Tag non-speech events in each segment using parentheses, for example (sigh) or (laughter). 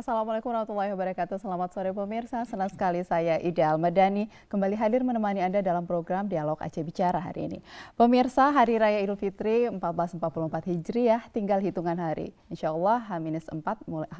Assalamualaikum warahmatullahi wabarakatuh. Selamat sore pemirsa. Senang sekali saya Ida Almedani kembali hadir menemani Anda dalam program Dialog Aceh Bicara hari ini. Pemirsa, Hari Raya Idul Fitri 1444 Hijriah tinggal hitungan hari. Insya Allah H-4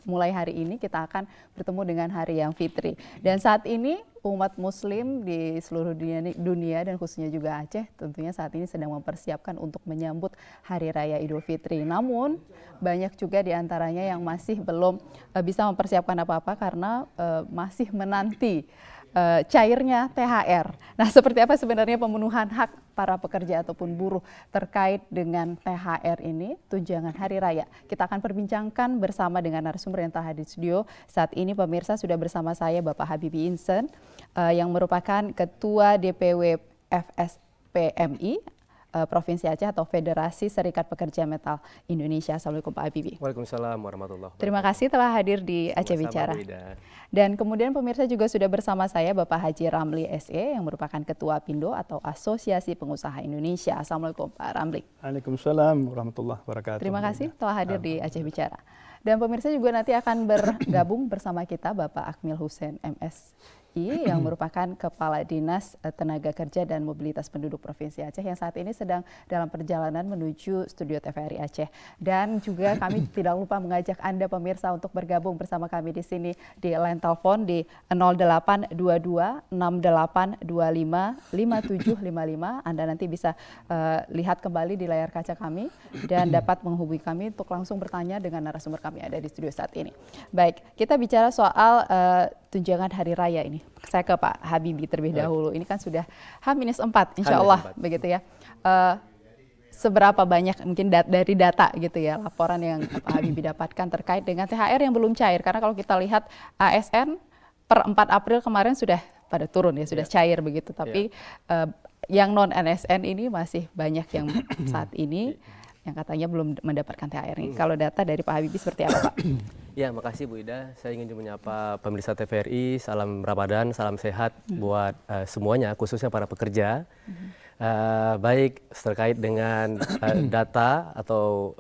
mulai hari ini kita akan bertemu dengan hari yang fitri. Dan saat ini umat Muslim di seluruh dunia, dunia dan khususnya juga Aceh tentunya saat ini sedang mempersiapkan untuk menyambut Hari Raya Idul Fitri. Namun banyak juga diantaranya yang masih belum eh, bisa mempersiapkan apa-apa karena eh, masih menanti Eh, cairnya THR. Nah, (laughs) seperti apa sebenarnya pemenuhan hak para pekerja ataupun buruh terkait dengan THR ini, tunjangan hari raya. Kita akan perbincangkan bersama dengan narasumber yang telah di studio. Saat ini pemirsa sudah bersama saya Bapak Habibie Insen eh, yang merupakan Ketua DPW FSPMI uh, Provinsi Aceh atau Federasi Serikat Pekerja Metal Indonesia. Assalamualaikum Pak Habibie. Waalaikumsalam warahmatullahi Terima kasih telah hadir di Aceh Sama Bicara. Bida. Dan kemudian pemirsa juga sudah bersama saya Bapak Haji Ramli SE yang merupakan Ketua Pindo atau Asosiasi Pengusaha Indonesia. Assalamualaikum Pak Ramli. Waalaikumsalam warahmatullahi wabarakatuh. Terima kasih telah hadir di Aceh Bicara. Dan pemirsa juga nanti akan bergabung bersama kita Bapak Akmil Hussein MS (clears throat) yang merupakan Kepala Dinas eh, Tenaga Kerja dan Mobilitas Penduduk Provinsi Aceh yang saat ini sedang dalam perjalanan menuju studio TVRI Aceh. Dan juga kami (clears throat) tidak lupa mengajak Anda pemirsa untuk bergabung bersama kami di sini di line telepon di 082268255755 Anda nanti bisa uh, lihat kembali di layar kaca kami dan (clears throat) dapat menghubungi kami untuk langsung bertanya dengan narasumber kami ada di studio saat ini. Baik, kita bicara soal uh, tunjangan hari raya ini saya ke Pak Habibie terlebih dahulu. Ini kan sudah H-4 insya Allah begitu ya. Eh, seberapa banyak mungkin dat dari data gitu ya laporan yang Pak Habibie dapatkan terkait dengan THR yang belum cair. Karena kalau kita lihat ASN per 4 April kemarin sudah pada turun ya, sudah iya. cair begitu. Tapi yeah. Iya. yang non-NSN ini masih banyak yang saat ini iya. yang katanya belum mendapatkan THR. Ini. Hmm. Kalau data dari Pak Habibie seperti apa Pak? Ya, makasih Bu Ida. Saya ingin menyapa pemirsa TVRI. Salam Ramadan, salam sehat hmm. buat uh, semuanya, khususnya para pekerja. Hmm. Uh, baik terkait dengan uh, (coughs) data atau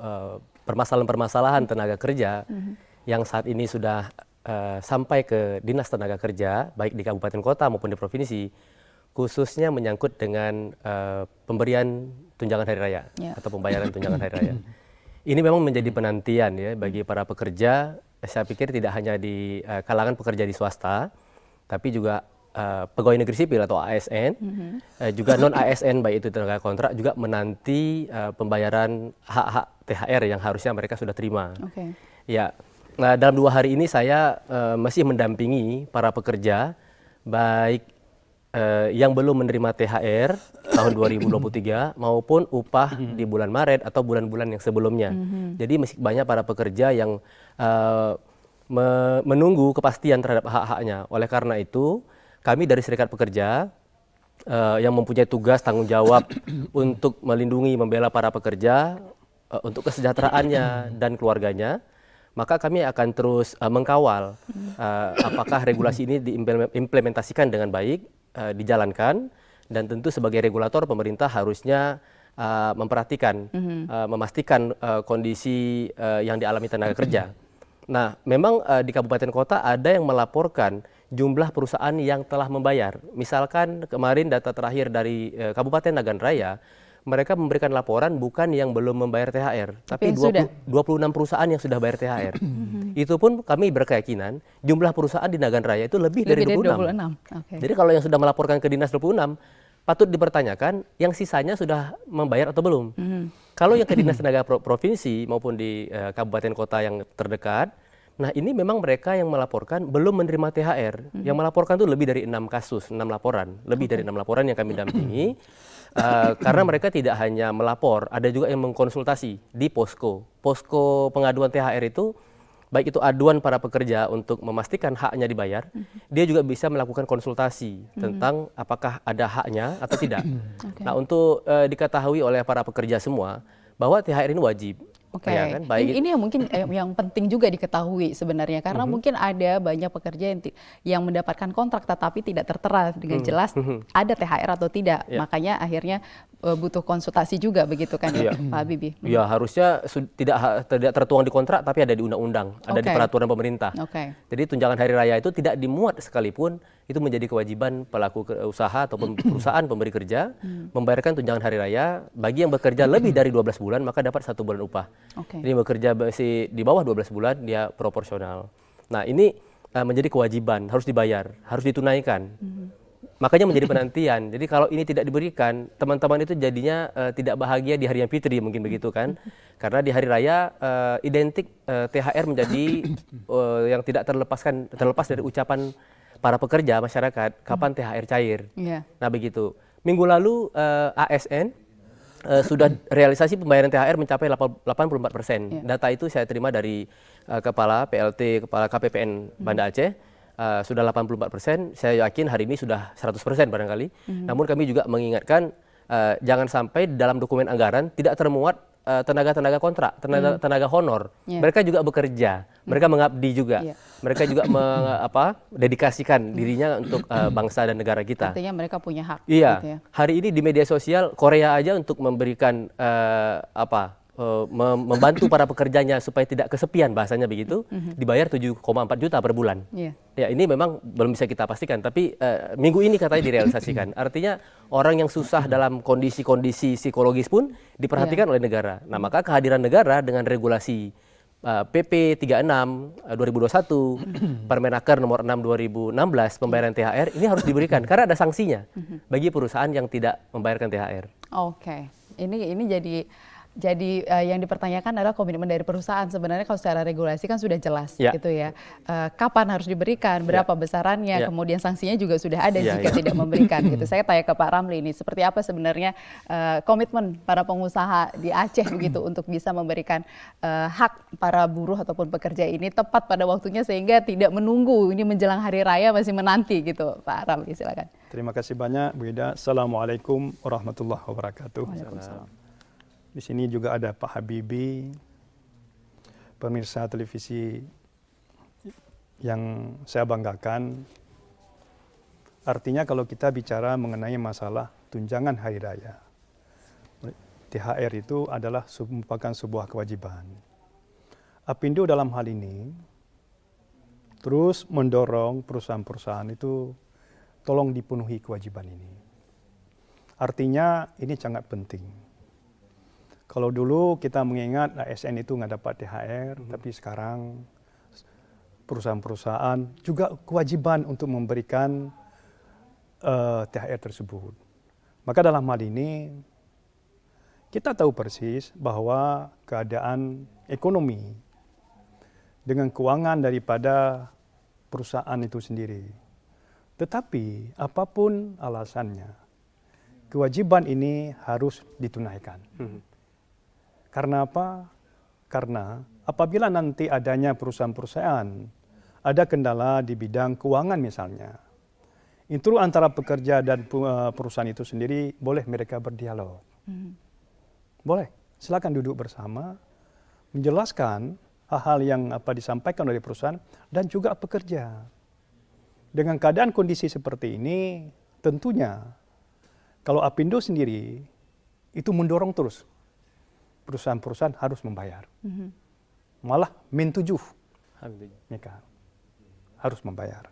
permasalahan-permasalahan tenaga kerja hmm. yang saat ini sudah uh, sampai ke Dinas Tenaga Kerja, baik di kabupaten kota maupun di provinsi, khususnya menyangkut dengan uh, pemberian tunjangan hari raya yeah. atau pembayaran tunjangan hari raya. (coughs) Ini memang menjadi penantian ya bagi para pekerja. Saya pikir tidak hanya di uh, kalangan pekerja di swasta, tapi juga uh, pegawai negeri sipil atau ASN, mm -hmm. uh, eh, juga non ASN baik itu tenaga kontrak juga menanti uh, pembayaran hak-hak THR yang harusnya mereka sudah terima. Okay. Ya, nah, dalam dua hari ini saya uh, masih mendampingi para pekerja baik eh, yang belum menerima THR tahun 2023 maupun upah mm-hmm. di bulan Maret atau bulan-bulan yang sebelumnya. Mm-hmm. Jadi masih banyak para pekerja yang eh, me menunggu kepastian terhadap hak-haknya. Oleh karena itu, kami dari Serikat Pekerja eh, yang mempunyai tugas tanggung jawab (coughs) untuk melindungi, membela para pekerja eh, untuk kesejahteraannya mm-hmm. dan keluarganya maka kami akan terus uh, mengkawal uh, apakah regulasi ini diimplementasikan dengan baik uh, dijalankan dan tentu sebagai regulator pemerintah harusnya uh, memperhatikan mm-hmm. uh, memastikan uh, kondisi uh, yang dialami tenaga kerja. Nah, memang uh, di kabupaten kota ada yang melaporkan jumlah perusahaan yang telah membayar. Misalkan kemarin data terakhir dari uh, Kabupaten Nagan Raya mereka memberikan laporan bukan yang belum membayar THR, tapi, tapi 20, 26 perusahaan yang sudah bayar THR. (clears throat) Mhm. itu pun kami berkeyakinan jumlah perusahaan di Nagan Raya itu lebih, lebih dari 26. Dari 26. Okay. Jadi kalau yang sudah melaporkan ke dinas 26, patut dipertanyakan yang sisanya sudah membayar atau belum. Mhm. Kalau yang ke dinas (clears throat) tenaga provinsi maupun di uh, kabupaten kota yang terdekat, nah ini memang mereka yang melaporkan belum menerima THR. Mm. Yang mhm. melaporkan itu lebih dari enam kasus, enam laporan, lebih okay. dari enam laporan yang kami dampingi. (clears throat) Uh, karena mereka tidak hanya melapor, ada juga yang mengkonsultasi di posko. Posko pengaduan THR itu baik itu aduan para pekerja untuk memastikan haknya dibayar, mhm. dia juga bisa melakukan konsultasi mm-hmm. tentang apakah ada haknya atau tidak. okay. Mhm. Nah, untuk uh, diketahui oleh para pekerja semua bahwa THR ini wajib Oke, okay. ya kan? ini yang mungkin eh, yang penting juga diketahui sebenarnya karena mm-hmm. mungkin ada banyak pekerja yang yang mendapatkan kontrak tetapi tidak tertera dengan mm-hmm. jelas mm-hmm. ada THR atau tidak, yeah. makanya akhirnya uh, butuh konsultasi juga begitu kan ya, iya. Pak mm-hmm. Bibi? Mm-hmm. Ya harusnya tidak ha tidak tertuang di kontrak tapi ada di undang-undang, ada okay. di peraturan pemerintah. Okay. Jadi tunjangan hari raya itu tidak dimuat sekalipun itu menjadi kewajiban pelaku usaha atau (clears throat) perusahaan pemberi kerja hmm. membayarkan tunjangan hari raya bagi yang bekerja hmm. lebih dari 12 bulan maka dapat satu bulan upah. Okay. Jadi bekerja masih di bawah 12 bulan dia proporsional. Nah, ini uh, menjadi kewajiban, harus dibayar, harus ditunaikan. Hmm. Makanya menjadi (clears throat) penantian. Jadi kalau ini tidak diberikan, teman-teman itu jadinya uh, tidak bahagia di hari yang fitri mungkin begitu kan? (clears throat) Karena di hari raya uh, identik uh, THR menjadi uh, yang tidak terlepaskan terlepas dari ucapan para pekerja masyarakat kapan hmm. THR cair. Yeah. Nah begitu. Minggu lalu uh, eh, ASN uh, eh, sudah realisasi pembayaran THR mencapai 84 persen. Yeah. Data itu saya terima dari uh, kepala PLT, kepala KPPN Banda hmm. Aceh. Uh, sudah 84 persen, saya yakin hari ini sudah 100 persen barangkali. -hmm. Namun kami juga mengingatkan uh, jangan sampai dalam dokumen anggaran tidak termuat tenaga-tenaga kontrak, tenaga-tenaga honor. Yeah. Mereka juga bekerja mereka mengabdi juga. Yeah. Mereka juga (coughs) meng, dedikasikan dirinya untuk uh, bangsa dan negara kita. Artinya mereka punya hak. Iya. Gitu ya. Hari ini di media sosial Korea aja untuk memberikan uh, apa eh, membantu para pekerjanya supaya tidak kesepian bahasanya begitu mhm. dibayar 7,4 juta per bulan. Yeah. Ya ini memang belum bisa kita pastikan tapi uh, minggu ini katanya direalisasikan. (coughs) Artinya orang yang susah dalam kondisi-kondisi psikologis pun diperhatikan yeah. oleh negara. Nah, maka kehadiran negara dengan regulasi PP 36 2021, Permenaker nomor 6 2016 pembayaran THR ini harus diberikan karena ada sanksinya mhm. bagi perusahaan yang tidak membayarkan THR. Oke. Okay. Ini ini jadi jadi uh, yang dipertanyakan adalah komitmen dari perusahaan. Sebenarnya kalau secara regulasi kan sudah jelas yeah. gitu ya. Uh, kapan harus diberikan, ya. berapa yeah. besarannya, ya. kemudian sanksinya juga sudah ada yeah, jika yeah. tidak memberikan gitu. (clears throat) Saya tanya ke Pak Ramli ini seperti apa sebenarnya uh, komitmen para pengusaha di Aceh (clears throat) begitu untuk bisa memberikan uh, hak para buruh ataupun pekerja ini tepat pada waktunya sehingga tidak menunggu ini menjelang hari raya masih menanti gitu Pak Ramli silakan. Terima kasih banyak Bu Ida. Assalamualaikum warahmatullahi wabarakatuh. Waalaikumsalam. Di sini juga ada Pak Habibie, pemirsa televisi yang saya banggakan. Artinya kalau kita bicara mengenai masalah tunjangan hari raya, THR itu adalah merupakan sebuah kewajiban. Apindo dalam hal ini terus mendorong perusahaan-perusahaan itu tolong dipenuhi kewajiban ini. Artinya ini sangat penting. Kalau dulu kita mengingat ASN nah, itu nggak dapat THR, hmm. tapi sekarang perusahaan-perusahaan juga kewajiban untuk memberikan uh, eh, THR tersebut. Maka dalam hal ini kita tahu persis bahwa keadaan ekonomi dengan keuangan daripada perusahaan itu sendiri. Tetapi apapun alasannya, kewajiban ini harus ditunaikan. Hmm. Karena apa? Karena apabila nanti adanya perusahaan-perusahaan, ada kendala di bidang keuangan misalnya, itu antara pekerja dan eh, perusahaan itu sendiri boleh mereka berdialog. Hmm. Boleh, silakan duduk bersama, menjelaskan hal-hal yang apa disampaikan oleh perusahaan dan juga pekerja. Dengan keadaan kondisi seperti ini, tentunya kalau Apindo sendiri itu mendorong terus perusahaan-perusahaan harus membayar. Mm -hmm. Malah min tujuh mereka iya harus membayar.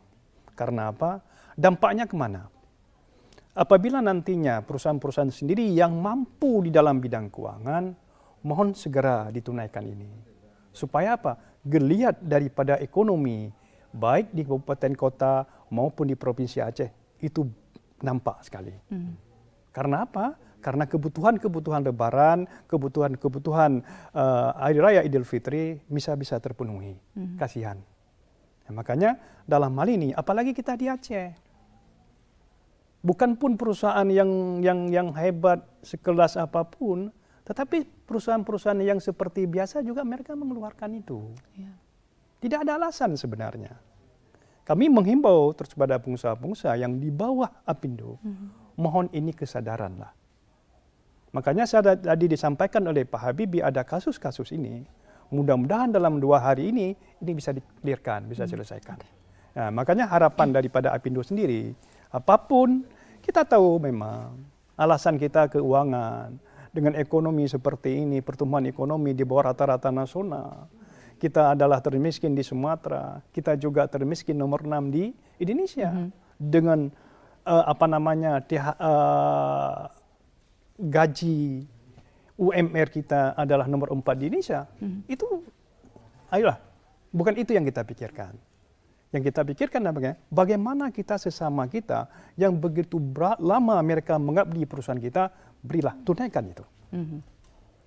Karena apa? Dampaknya kemana? Apabila nantinya perusahaan-perusahaan sendiri yang mampu di dalam bidang keuangan, mohon segera ditunaikan ini. Supaya apa? Geliat daripada ekonomi, baik di kabupaten kota maupun di provinsi Aceh, itu nampak sekali. Hmm. Karena apa? Karena kebutuhan-kebutuhan lebaran, kebutuhan-kebutuhan uh, eh, air raya Idul Fitri bisa-bisa terpenuhi. -hmm. Kasihan. Ya, makanya dalam hal ini, apalagi kita di Aceh, bukan pun perusahaan yang yang yang hebat sekelas apapun, tetapi perusahaan-perusahaan yang seperti biasa juga mereka mengeluarkan itu. Yeah. Tidak ada alasan sebenarnya. Kami menghimbau terus pada pengusaha-pengusaha yang di bawah Apindo, -hmm. mohon ini kesadaranlah Makanya saya tadi disampaikan oleh Pak Habibie ada kasus-kasus ini. Mudah-mudahan dalam dua hari ini ini bisa dikelirkan, bisa diselesaikan. Hmm. Nah, makanya harapan daripada Apindo sendiri, apapun kita tahu memang alasan kita keuangan dengan ekonomi seperti ini, pertumbuhan ekonomi di bawah rata-rata nasional. Kita adalah termiskin di Sumatera, kita juga termiskin nomor enam di Indonesia. -hmm. Dengan uh, apa namanya? Tiha, uh, eh, gaji UMR kita adalah nomor empat di Indonesia, hmm. itu ayolah, bukan itu yang kita pikirkan. Yang kita pikirkan adalah bagaimana kita sesama kita yang begitu berat, lama mereka mengabdi perusahaan kita, berilah, tunaikan itu. Hmm.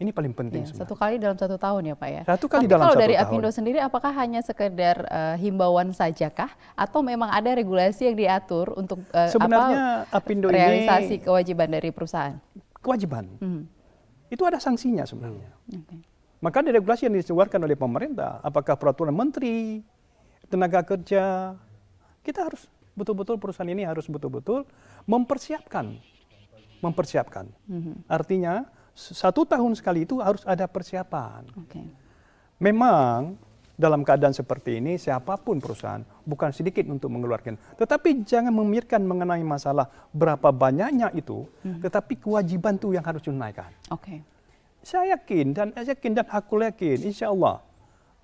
Ini paling penting. Ya, satu kali dalam satu tahun ya Pak ya? Satu kali Tapi dalam kalau dari Apindo sendiri apakah hanya sekedar uh, himbauan sajakah? Atau memang ada regulasi yang diatur untuk uh, sebenarnya apa, Apindo realisasi ini, kewajiban dari perusahaan? kewajiban. Hmm. Itu ada sanksinya sebenarnya. Okay. Maka ada regulasi yang dikeluarkan oleh pemerintah, apakah peraturan menteri, tenaga kerja, kita harus betul-betul perusahaan ini harus betul-betul mempersiapkan, mempersiapkan. hmm Artinya satu tahun sekali itu harus ada persiapan. Okay. Memang dalam keadaan seperti ini siapapun perusahaan bukan sedikit untuk mengeluarkan. Tetapi jangan memikirkan mengenai masalah berapa banyaknya itu, hmm. tetapi kewajiban itu yang harus dinaikkan. Oke. Okay. Saya yakin dan saya yakin dan aku yakin, insya Allah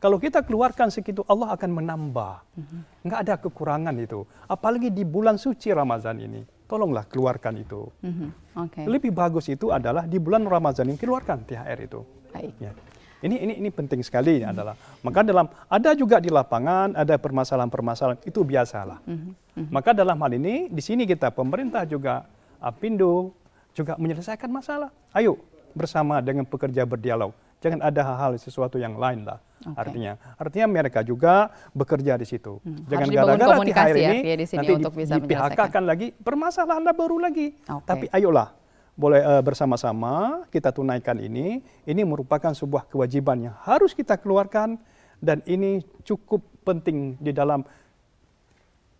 kalau kita keluarkan segitu, Allah akan menambah. Hmm. Nggak ada kekurangan itu. Apalagi di bulan suci Ramadan ini. Tolonglah keluarkan itu. Hmm. Okay. Lebih bagus itu adalah di bulan Ramadan ini keluarkan THR itu. Baik. Ya. Ini ini ini penting sekali hmm. adalah. Maka dalam ada juga di lapangan ada permasalahan-permasalahan itu biasalah. Mm Hmm. Maka dalam hal ini di sini kita pemerintah juga Apindo juga menyelesaikan masalah. Ayo bersama dengan pekerja berdialog. Jangan ada hal-hal sesuatu yang lain lah. Okay. Artinya, artinya mereka juga bekerja di situ. Hmm. Jangan gara-gara di hari ya, ini ya, di sini nanti untuk di, bisa di PHK kan lagi permasalahan baru lagi. Okay. Tapi ayolah boleh uh, bersama-sama kita tunaikan ini. Ini merupakan sebuah kewajiban yang harus kita keluarkan dan ini cukup penting di dalam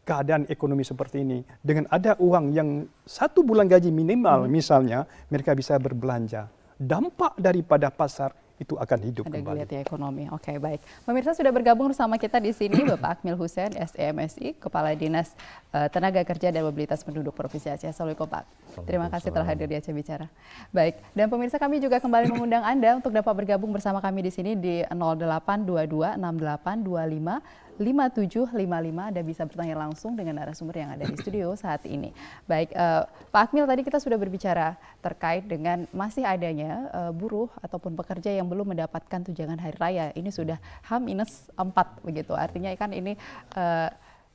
keadaan ekonomi seperti ini. Dengan ada uang yang satu bulan gaji minimal hmm. misalnya, mereka bisa berbelanja. Dampak daripada pasar itu akan hidup Ada kembali. Ada ya ekonomi. Oke, okay, baik. Pemirsa sudah bergabung bersama kita di sini (clears throat) Bapak Akmil Hussein, SEMSI, Kepala Dinas eh, Tenaga Kerja dan Mobilitas Penduduk Provinsi Aceh. Assalamualaikum Pak. Terima kasih telah hadir di Aceh Bicara. Baik, dan pemirsa kami juga kembali mengundang Anda untuk dapat bergabung bersama kami di sini di 0822 5755 Anda bisa bertanya langsung dengan narasumber yang ada di studio saat ini. Baik, uh, Pak Akmil tadi kita sudah berbicara terkait dengan masih adanya uh, buruh ataupun pekerja yang belum mendapatkan tunjangan hari raya. Ini sudah H-4 begitu. Artinya kan ini uh,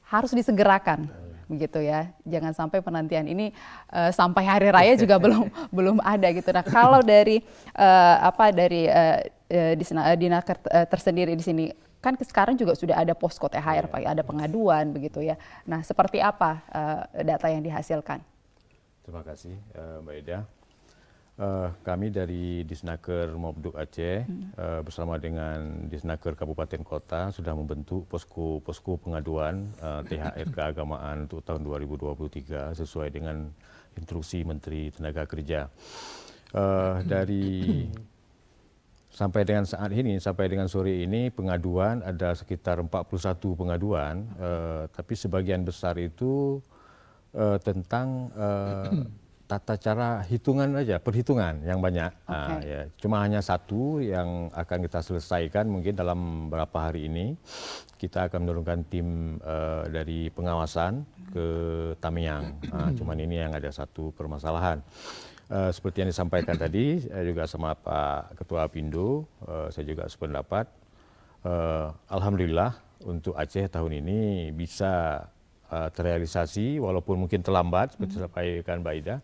harus disegerakan begitu ya. Jangan sampai penantian ini uh, sampai hari raya juga (laughs) belum belum ada gitu. Nah, kalau dari uh, apa dari uh, di, di tersendiri di sini kan sekarang juga sudah ada posko THR iya, Pak, ya, ada pengaduan begitu ya. Nah, seperti apa uh, data yang dihasilkan? Terima kasih uh, Mbak Ida. Uh, kami dari Disnaker Mobduk Aceh hmm. uh, bersama dengan Disnaker Kabupaten Kota sudah membentuk posko-posko pengaduan uh, THR keagamaan untuk tahun 2023 sesuai dengan instruksi Menteri Tenaga Kerja. Uh, dari (clears throat) sampai dengan saat ini sampai dengan sore ini pengaduan ada sekitar 41 pengaduan uh, tapi sebagian besar itu uh, tentang uh, tata cara hitungan aja perhitungan yang banyak nah, okay. uh, ya. cuma hanya satu yang akan kita selesaikan mungkin dalam beberapa hari ini kita akan menurunkan tim uh, dari pengawasan ke Tamiang uh, cuman ini yang ada satu permasalahan Eh, seperti yang disampaikan tadi, juga sama Pak Ketua Pindo, eh, saya juga sependapat. Eh, Alhamdulillah untuk Aceh tahun ini bisa terrealisasi, walaupun mungkin terlambat, seperti mhm. disampaikan Mbak Ida.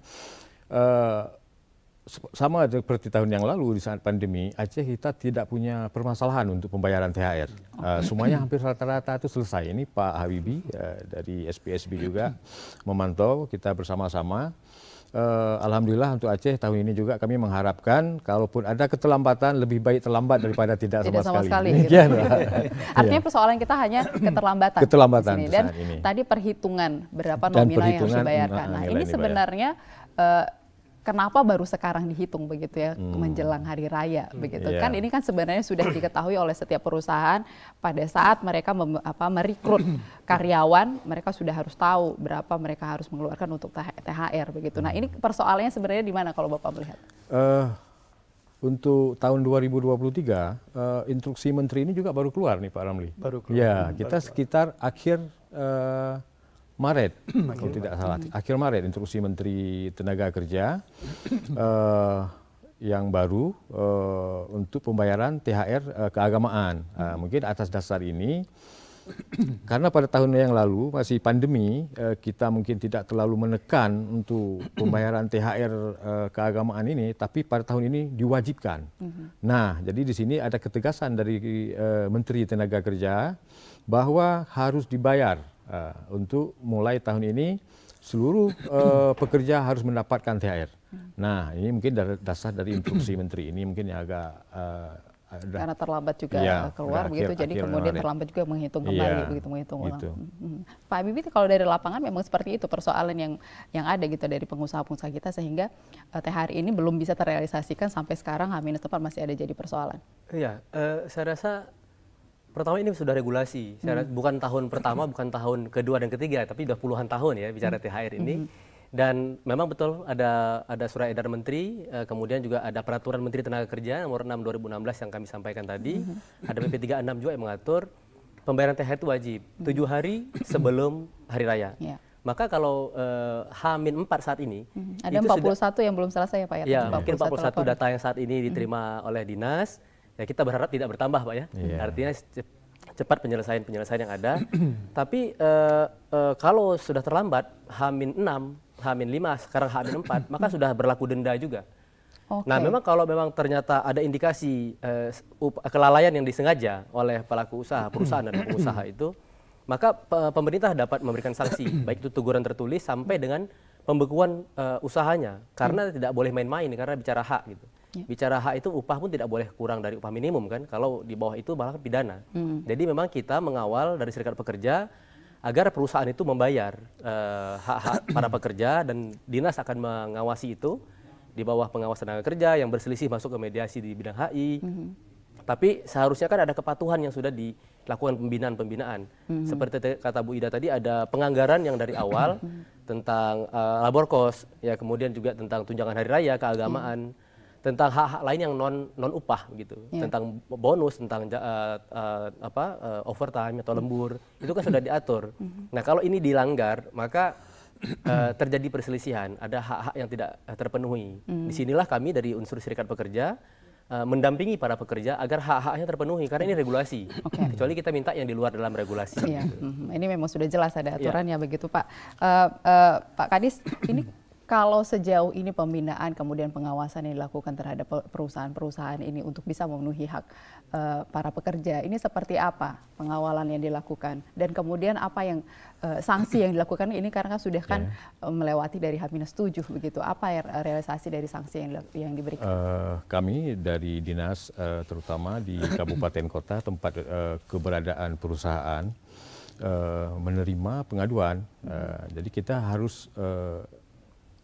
Sama seperti tahun yang lalu di saat pandemi, Aceh kita tidak punya permasalahan untuk pembayaran THR. Semuanya hampir rata-rata itu selesai. Ini Pak Habibi dari SPSB juga memantau kita bersama-sama eh, alhamdulillah untuk Aceh tahun ini juga kami mengharapkan kalaupun ada keterlambatan lebih baik terlambat daripada (clears throat) tidak, tidak sama, sama sekali. sekali (laughs) gitu. Iya, (laughs) (laughs) Artinya iya. persoalan kita hanya (clears throat) keterlambatan. Keterlambatan dan ini. tadi perhitungan berapa nominal yang harus dibayarkan. Ah, nah, nah ini sebenarnya uh, kenapa baru sekarang dihitung begitu ya hmm. menjelang hari raya hmm. begitu yeah. kan ini kan sebenarnya sudah diketahui oleh setiap perusahaan pada saat mereka apa merekrut karyawan mereka sudah harus tahu berapa mereka harus mengeluarkan untuk THR begitu. Nah, ini hmm. persoalannya sebenarnya di mana kalau Bapak melihat? Uh, untuk tahun 2023 uh, eh, instruksi menteri ini juga baru keluar nih Pak Ramli. Baru keluar. Ya, hmm, kita keluar. sekitar akhir uh, (clears throat) Maret, kalau tidak salah, akhir Maret instruksi Menteri Tenaga Kerja uh, (clears throat) yang baru uh, untuk pembayaran THR uh, eh, keagamaan. Uh, mungkin atas dasar ini, (clears throat) karena pada tahun yang lalu masih pandemi, uh, kita mungkin tidak terlalu menekan untuk pembayaran THR uh, keagamaan ini, tapi pada tahun ini diwajibkan. Hmm. Nah, jadi di sini ada ketegasan dari uh, Menteri Tenaga Kerja bahwa harus dibayar Eh, untuk mulai tahun ini seluruh eh, pekerja harus mendapatkan THR. Nah, ini mungkin dari dasar dari instruksi menteri ini mungkin yang agak eh, karena terlambat juga iya, ya, keluar akhir, begitu, jadi kemudian terlambat juga menghitung iya, kembali ya, begitu menghitung ulang. Hmm, hmm. Pak Bibi kalau dari lapangan memang seperti itu persoalan yang yang ada gitu dari pengusaha-pengusaha kita sehingga uh, THR ini belum bisa terrealisasikan sampai sekarang H-4 masih ada jadi persoalan. Iya, uh, saya rasa Pertama ini sudah regulasi, saya hmm. bukan tahun pertama, bukan tahun kedua dan ketiga, tapi sudah puluhan tahun ya bicara hmm. THR ini. Hmm. Dan memang betul ada ada surat edar menteri, eh, kemudian juga ada peraturan menteri tenaga kerja nomor 6 2016 yang kami sampaikan tadi. Hmm. Ada PP 36 juga yang mengatur pembayaran THR itu wajib tujuh hari sebelum hari raya. Yeah. Maka kalau uh, eh, Hamin 4 saat ini ada ada 41 sudah, yang belum selesai ya Pak ya. Iya, mungkin 41, 41 satu data yang saat ini diterima hmm. oleh dinas ya kita berharap tidak bertambah pak ya yeah. artinya cepat penyelesaian penyelesaian yang ada tapi uh, uh, kalau sudah terlambat Hamin 6 Hamin 5 sekarang Hamin 4 maka sudah berlaku denda juga Okay. Nah, memang kalau memang ternyata ada indikasi uh, kelalaian yang disengaja oleh pelaku usaha, perusahaan dan pengusaha itu, maka pemerintah dapat memberikan sanksi, baik itu teguran tertulis sampai dengan pembekuan uh, usahanya, karena hmm. tidak boleh main-main karena bicara hak gitu. Ya. Bicara hak itu upah pun tidak boleh kurang dari upah minimum kan, kalau di bawah itu malah pidana. Hmm. Jadi memang kita mengawal dari serikat pekerja agar perusahaan itu membayar eh, hak-hak uh, (clears throat) para pekerja dan dinas akan mengawasi itu di bawah pengawas tenaga kerja yang berselisih masuk ke mediasi di bidang HI. Hmm. Tapi seharusnya kan ada kepatuhan yang sudah dilakukan pembinaan-pembinaan. Hmm. Seperti kata Bu Ida tadi ada penganggaran yang dari awal hmm. tentang uh, labor cost, ya kemudian juga tentang tunjangan hari raya keagamaan. Hmm tentang hak-hak lain yang non non upah gitu yeah. tentang bonus tentang uh, uh, apa uh, overtime atau lembur itu kan sudah diatur mhm. nah kalau ini dilanggar maka uh, terjadi perselisihan ada hak-hak yang tidak terpenuhi mm. disinilah kami dari unsur serikat pekerja uh, mendampingi para pekerja agar hak-haknya terpenuhi karena ini regulasi okay. kecuali kita minta yang di luar dalam regulasi yeah. Mhm. gitu. ini memang sudah jelas ada iya. aturannya yeah. begitu pak uh, uh, pak kadis ini kalau sejauh ini pembinaan kemudian pengawasan yang dilakukan terhadap perusahaan-perusahaan ini untuk bisa memenuhi hak uh, para pekerja ini seperti apa pengawalan yang dilakukan dan kemudian apa yang uh, sanksi yang dilakukan ini karena kan sudah kan yeah. Ya. melewati dari H-7 begitu apa ya, eh, realisasi dari sanksi yang yang diberikan uh, kami dari dinas uh, terutama di kabupaten kota tempat uh, keberadaan perusahaan uh, menerima pengaduan uh, hmm. jadi kita harus uh,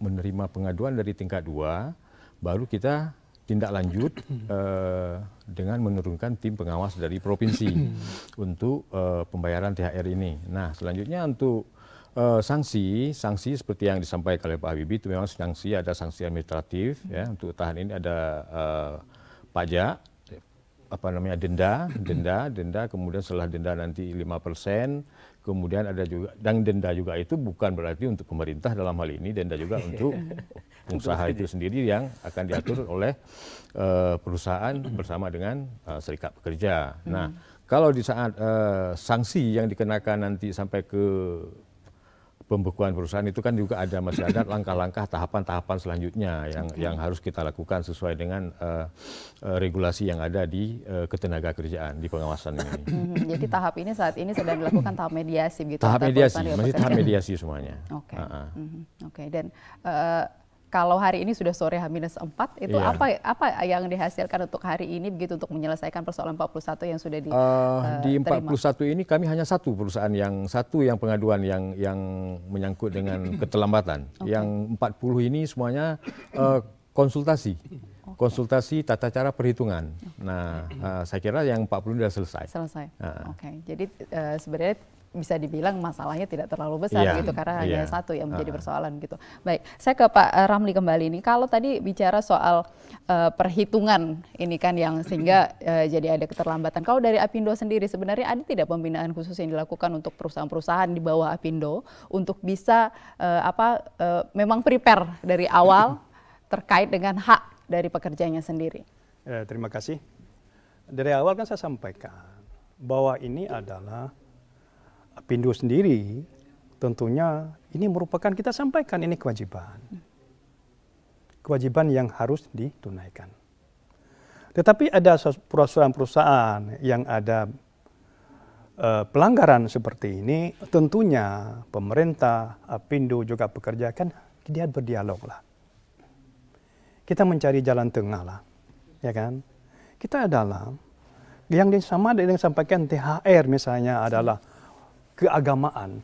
menerima pengaduan dari tingkat dua baru kita tindak lanjut eh, dengan menurunkan tim pengawas dari provinsi (clears throat) untuk eh, pembayaran THR ini. Nah selanjutnya untuk eh, sanksi, sanksi seperti yang disampaikan oleh Pak Habibie itu memang sanksi ada sanksi administratif ya hmm. untuk tahan ini ada uh, pajak apa namanya denda, (clears throat) denda, denda kemudian setelah denda nanti 5% kemudian ada juga dan denda juga itu bukan berarti untuk pemerintah dalam hal ini denda juga (laughs) untuk pengusaha itu sendiri yang akan diatur (clears throat) oleh uh, perusahaan bersama dengan uh, serikat pekerja. Nah, hmm. kalau di saat uh, sanksi yang dikenakan nanti sampai ke pembekuan perusahaan itu kan juga ada masih ada langkah-langkah tahapan-tahapan selanjutnya yang okay. yang harus kita lakukan sesuai dengan uh, regulasi yang ada di uh, ketenaga kerjaan di pengawasan ini. Hmm, jadi tahap ini saat ini sedang dilakukan tahap mediasi begitu. Tahap mediasi, masih tahap mediasi semuanya. Oke. Okay. Uh -huh. Oke okay. dan uh, kalau hari ini sudah sore H-4 itu yeah. apa apa yang dihasilkan untuk hari ini begitu untuk menyelesaikan persoalan 41 yang sudah di uh, di 41 terima. ini kami hanya satu perusahaan yang satu yang pengaduan yang yang menyangkut dengan (clears throat) keterlambatan. Okay. Yang 40 ini semuanya uh, konsultasi. Okay. Konsultasi tata cara perhitungan. Nah, uh, saya kira yang 40 sudah selesai. Selesai. Uh. Oke. Okay. Jadi uh, sebenarnya bisa dibilang masalahnya tidak terlalu besar yeah. gitu karena yeah. hanya iya. satu yang menjadi persoalan gitu. Baik, saya ke Pak eh, Ramli kembali ini. Kalau tadi bicara soal uh, perhitungan ini kan yang sehingga uh, jadi ada keterlambatan. Kalau dari Apindo sendiri sebenarnya ada tidak pembinaan khusus yang dilakukan untuk perusahaan-perusahaan di bawah Apindo untuk bisa uh, apa uh, memang prepare dari awal terkait dengan hak dari pekerjanya sendiri. Eh, terima kasih. Dari awal kan saya sampaikan bahwa ini adalah Pindu sendiri tentunya ini merupakan kita sampaikan ini kewajiban. Kewajiban yang harus ditunaikan. Tetapi ada perusahaan-perusahaan yang ada uh, pelanggaran seperti ini, tentunya pemerintah, eh, Pindu juga bekerja kan dia berdialog lah. Kita mencari jalan tengah lah, ya kan? Kita adalah yang sama dengan yang sampaikan THR misalnya adalah keagamaan,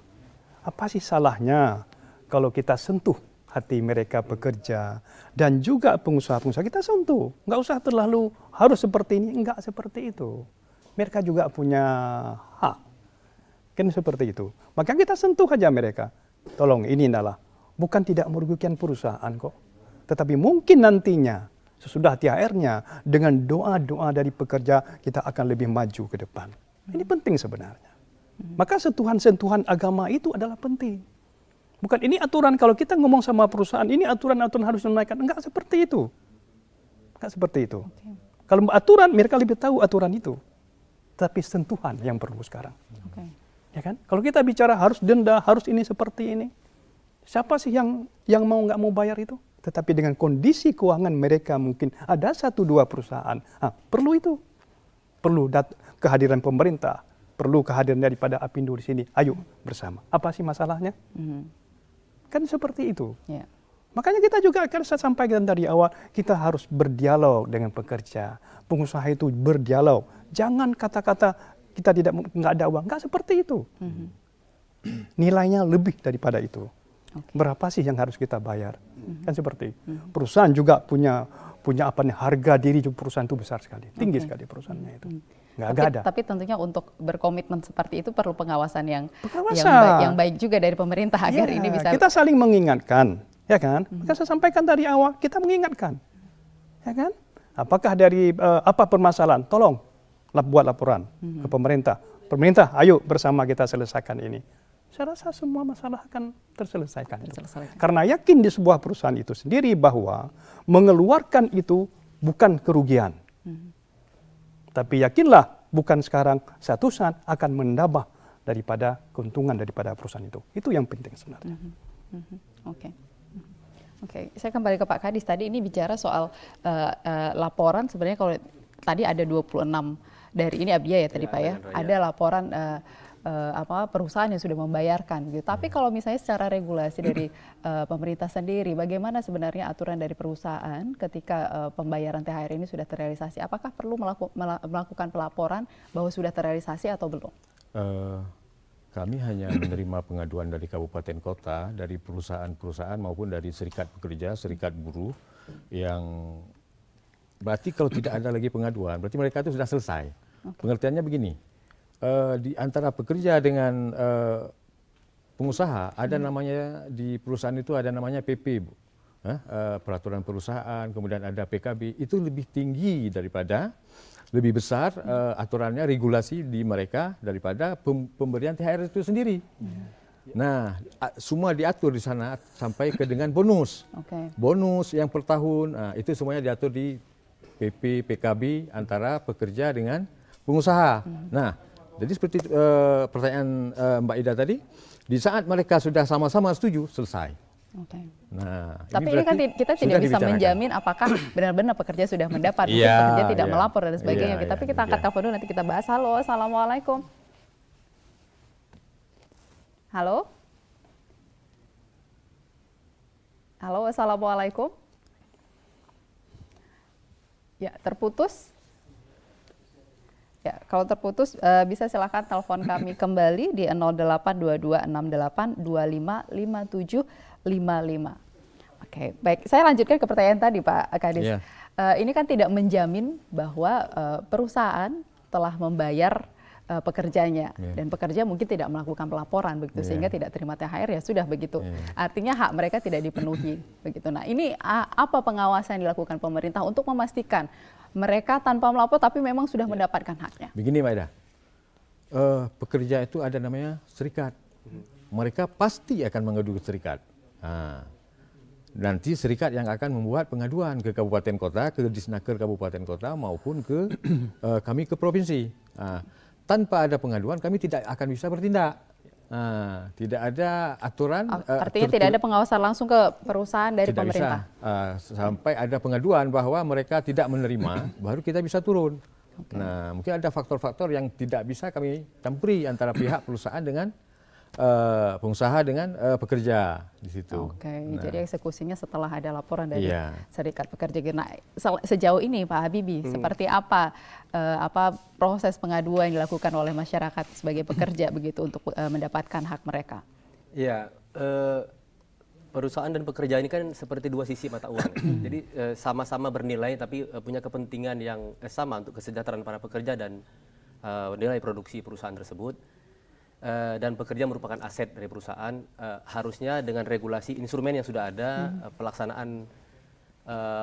apa sih salahnya kalau kita sentuh hati mereka bekerja dan juga pengusaha-pengusaha kita sentuh. Enggak usah terlalu harus seperti ini, enggak seperti itu. Mereka juga punya hak. Kan seperti itu. Maka kita sentuh aja mereka. Tolong ini adalah bukan tidak merugikan perusahaan kok. Tetapi mungkin nantinya sesudah THR-nya dengan doa-doa dari pekerja kita akan lebih maju ke depan. Ini penting sebenarnya. Maka sentuhan-sentuhan agama itu adalah penting. Bukan ini aturan kalau kita ngomong sama perusahaan, ini aturan-aturan harus menaikkan. Enggak seperti itu. Enggak seperti itu. Okay. Kalau aturan mereka lebih tahu aturan itu. Tapi sentuhan yang perlu sekarang. Okay. Ya kan? Kalau kita bicara harus denda, harus ini seperti ini. Siapa sih yang yang mau nggak mau bayar itu? Tetapi dengan kondisi keuangan mereka mungkin ada satu dua perusahaan. Nah, perlu itu. Perlu dat- kehadiran pemerintah, perlu kehadirannya daripada Apindo di sini. Ayo bersama. Apa sih masalahnya? Mm-hmm. Kan seperti itu. Yeah. Makanya kita juga akan saya sampaikan dari awal, kita harus berdialog dengan pekerja. Pengusaha itu berdialog. Jangan kata-kata kita tidak nggak ada uang, nggak seperti itu. Mm-hmm. (clears throat) Nilainya lebih daripada itu. Okay. Berapa sih yang harus kita bayar? Mm-hmm. Kan seperti mm-hmm. perusahaan juga punya punya apa nih harga diri perusahaan itu besar sekali, tinggi okay. sekali perusahaannya itu. hmm Nggak tapi, ada. Tapi tentunya untuk berkomitmen seperti itu perlu pengawasan yang pengawasan. yang baik, yang baik juga dari pemerintah agar ya, ini bisa kita saling mengingatkan, ya kan? hmm Maka saya sampaikan dari awal kita mengingatkan, ya kan? Apakah dari uh, apa permasalahan? Tolong buat laporan hmm ke mhm. pemerintah. Pemerintah, ayo bersama kita selesaikan ini. Saya rasa semua masalah akan terselesaikan. terselesaikan. Karena yakin di sebuah perusahaan itu sendiri bahwa mengeluarkan itu bukan kerugian tapi yakinlah bukan sekarang satu saat akan menambah daripada keuntungan daripada perusahaan itu. Itu yang penting sebenarnya. Mm -hmm. Oke. Okay. Mm-hmm. Oke, okay. saya kembali ke Pak Kadis. Tadi ini bicara soal uh, uh, laporan sebenarnya kalau tadi ada 26 dari ini Abia ya tadi ya, Pak ya. Ada laporan uh, uh, apa perusahaan yang sudah membayarkan gitu. Tapi hmm. kalau misalnya secara regulasi dari uh, (coughs) pemerintah sendiri bagaimana sebenarnya aturan dari perusahaan ketika uh, pembayaran THR ini sudah terrealisasi? Apakah perlu melaku, melakukan pelaporan bahwa sudah terrealisasi atau belum? Uh, kami hanya (coughs) menerima pengaduan dari kabupaten kota, dari perusahaan-perusahaan maupun dari serikat pekerja, serikat buruh yang berarti kalau tidak ada lagi pengaduan, berarti mereka itu sudah selesai. Pengertiannya begini, Eh, di antara pekerja dengan eh, pengusaha ada hmm. namanya di perusahaan itu ada namanya PP bu eh, peraturan perusahaan kemudian ada PKB itu lebih tinggi daripada lebih besar hmm. aturannya regulasi di mereka daripada pemberian THR itu sendiri. Hmm. Nah, semua diatur di sana sampai ke dengan bonus. Okay. Bonus yang per tahun, nah, itu semuanya diatur di PP, PKB antara pekerja dengan pengusaha. Mm -hmm. Nah, jadi seperti uh, pertanyaan uh, Mbak Ida tadi, di saat mereka sudah sama-sama setuju, selesai. Okay. Nah, tapi ini, ini kan kita tidak bisa menjamin apakah (clears throat) benar-benar pekerja sudah mendapat, mungkin yeah, pekerja tidak yeah. melapor dan sebagainya. Yeah, tapi yeah, kita angkat yeah. telepon dulu nanti kita bahas. Halo, assalamualaikum. Halo. Halo, assalamualaikum. Ya, terputus. Ya, kalau terputus uh, bisa silakan telepon kami (laughs) kembali di 082268255755. Oke, baik. Saya lanjutkan ke pertanyaan tadi Pak Kadis. Yeah. Iya. Uh, ini kan tidak menjamin bahwa uh, perusahaan telah membayar uh, pekerjanya yeah. dan pekerja mungkin tidak melakukan pelaporan begitu yeah. sehingga tidak terima THR ya sudah begitu. Yeah. Artinya hak mereka tidak dipenuhi (coughs) begitu. Nah, ini apa pengawasan yang dilakukan pemerintah untuk memastikan mereka tanpa melapor tapi memang sudah ya. mendapatkan haknya. Begini Maeda, uh, eh, pekerja itu ada namanya serikat. Hmm. Mereka pasti akan mengadu ke serikat. Nah, nanti serikat yang akan membuat pengaduan ke kabupaten kota, ke disnaker kabupaten kota maupun ke uh, (clears throat) kami ke provinsi. Nah, tanpa ada pengaduan kami tidak akan bisa bertindak. Nah, tidak ada aturan. Oh, Artinya tidak ada pengawasan langsung ke perusahaan dari tidak pemerintah. Bisa. Uh, eh, sampai ada pengaduan bahwa mereka tidak menerima, (clears throat) baru kita bisa turun. Okay. Nah, mungkin ada faktor-faktor yang tidak bisa kami campuri antara pihak perusahaan dengan uh, pengusaha dengan uh, pekerja di situ. Oke, okay. nah. jadi eksekusinya setelah ada laporan dari yeah. serikat pekerja. Nah, sejauh ini Pak Habibie, hmm. seperti apa uh, apa proses pengaduan yang dilakukan oleh masyarakat sebagai pekerja (laughs) begitu untuk uh, mendapatkan hak mereka? Iya, yeah, uh, perusahaan dan pekerja ini kan seperti dua sisi mata uang. (clears throat) jadi sama-sama uh, bernilai tapi uh, punya kepentingan yang sama untuk kesejahteraan para pekerja dan uh, nilai produksi perusahaan tersebut Eh, dan pekerja merupakan aset dari perusahaan uh, harusnya dengan regulasi instrumen yang sudah ada hmm. uh, pelaksanaan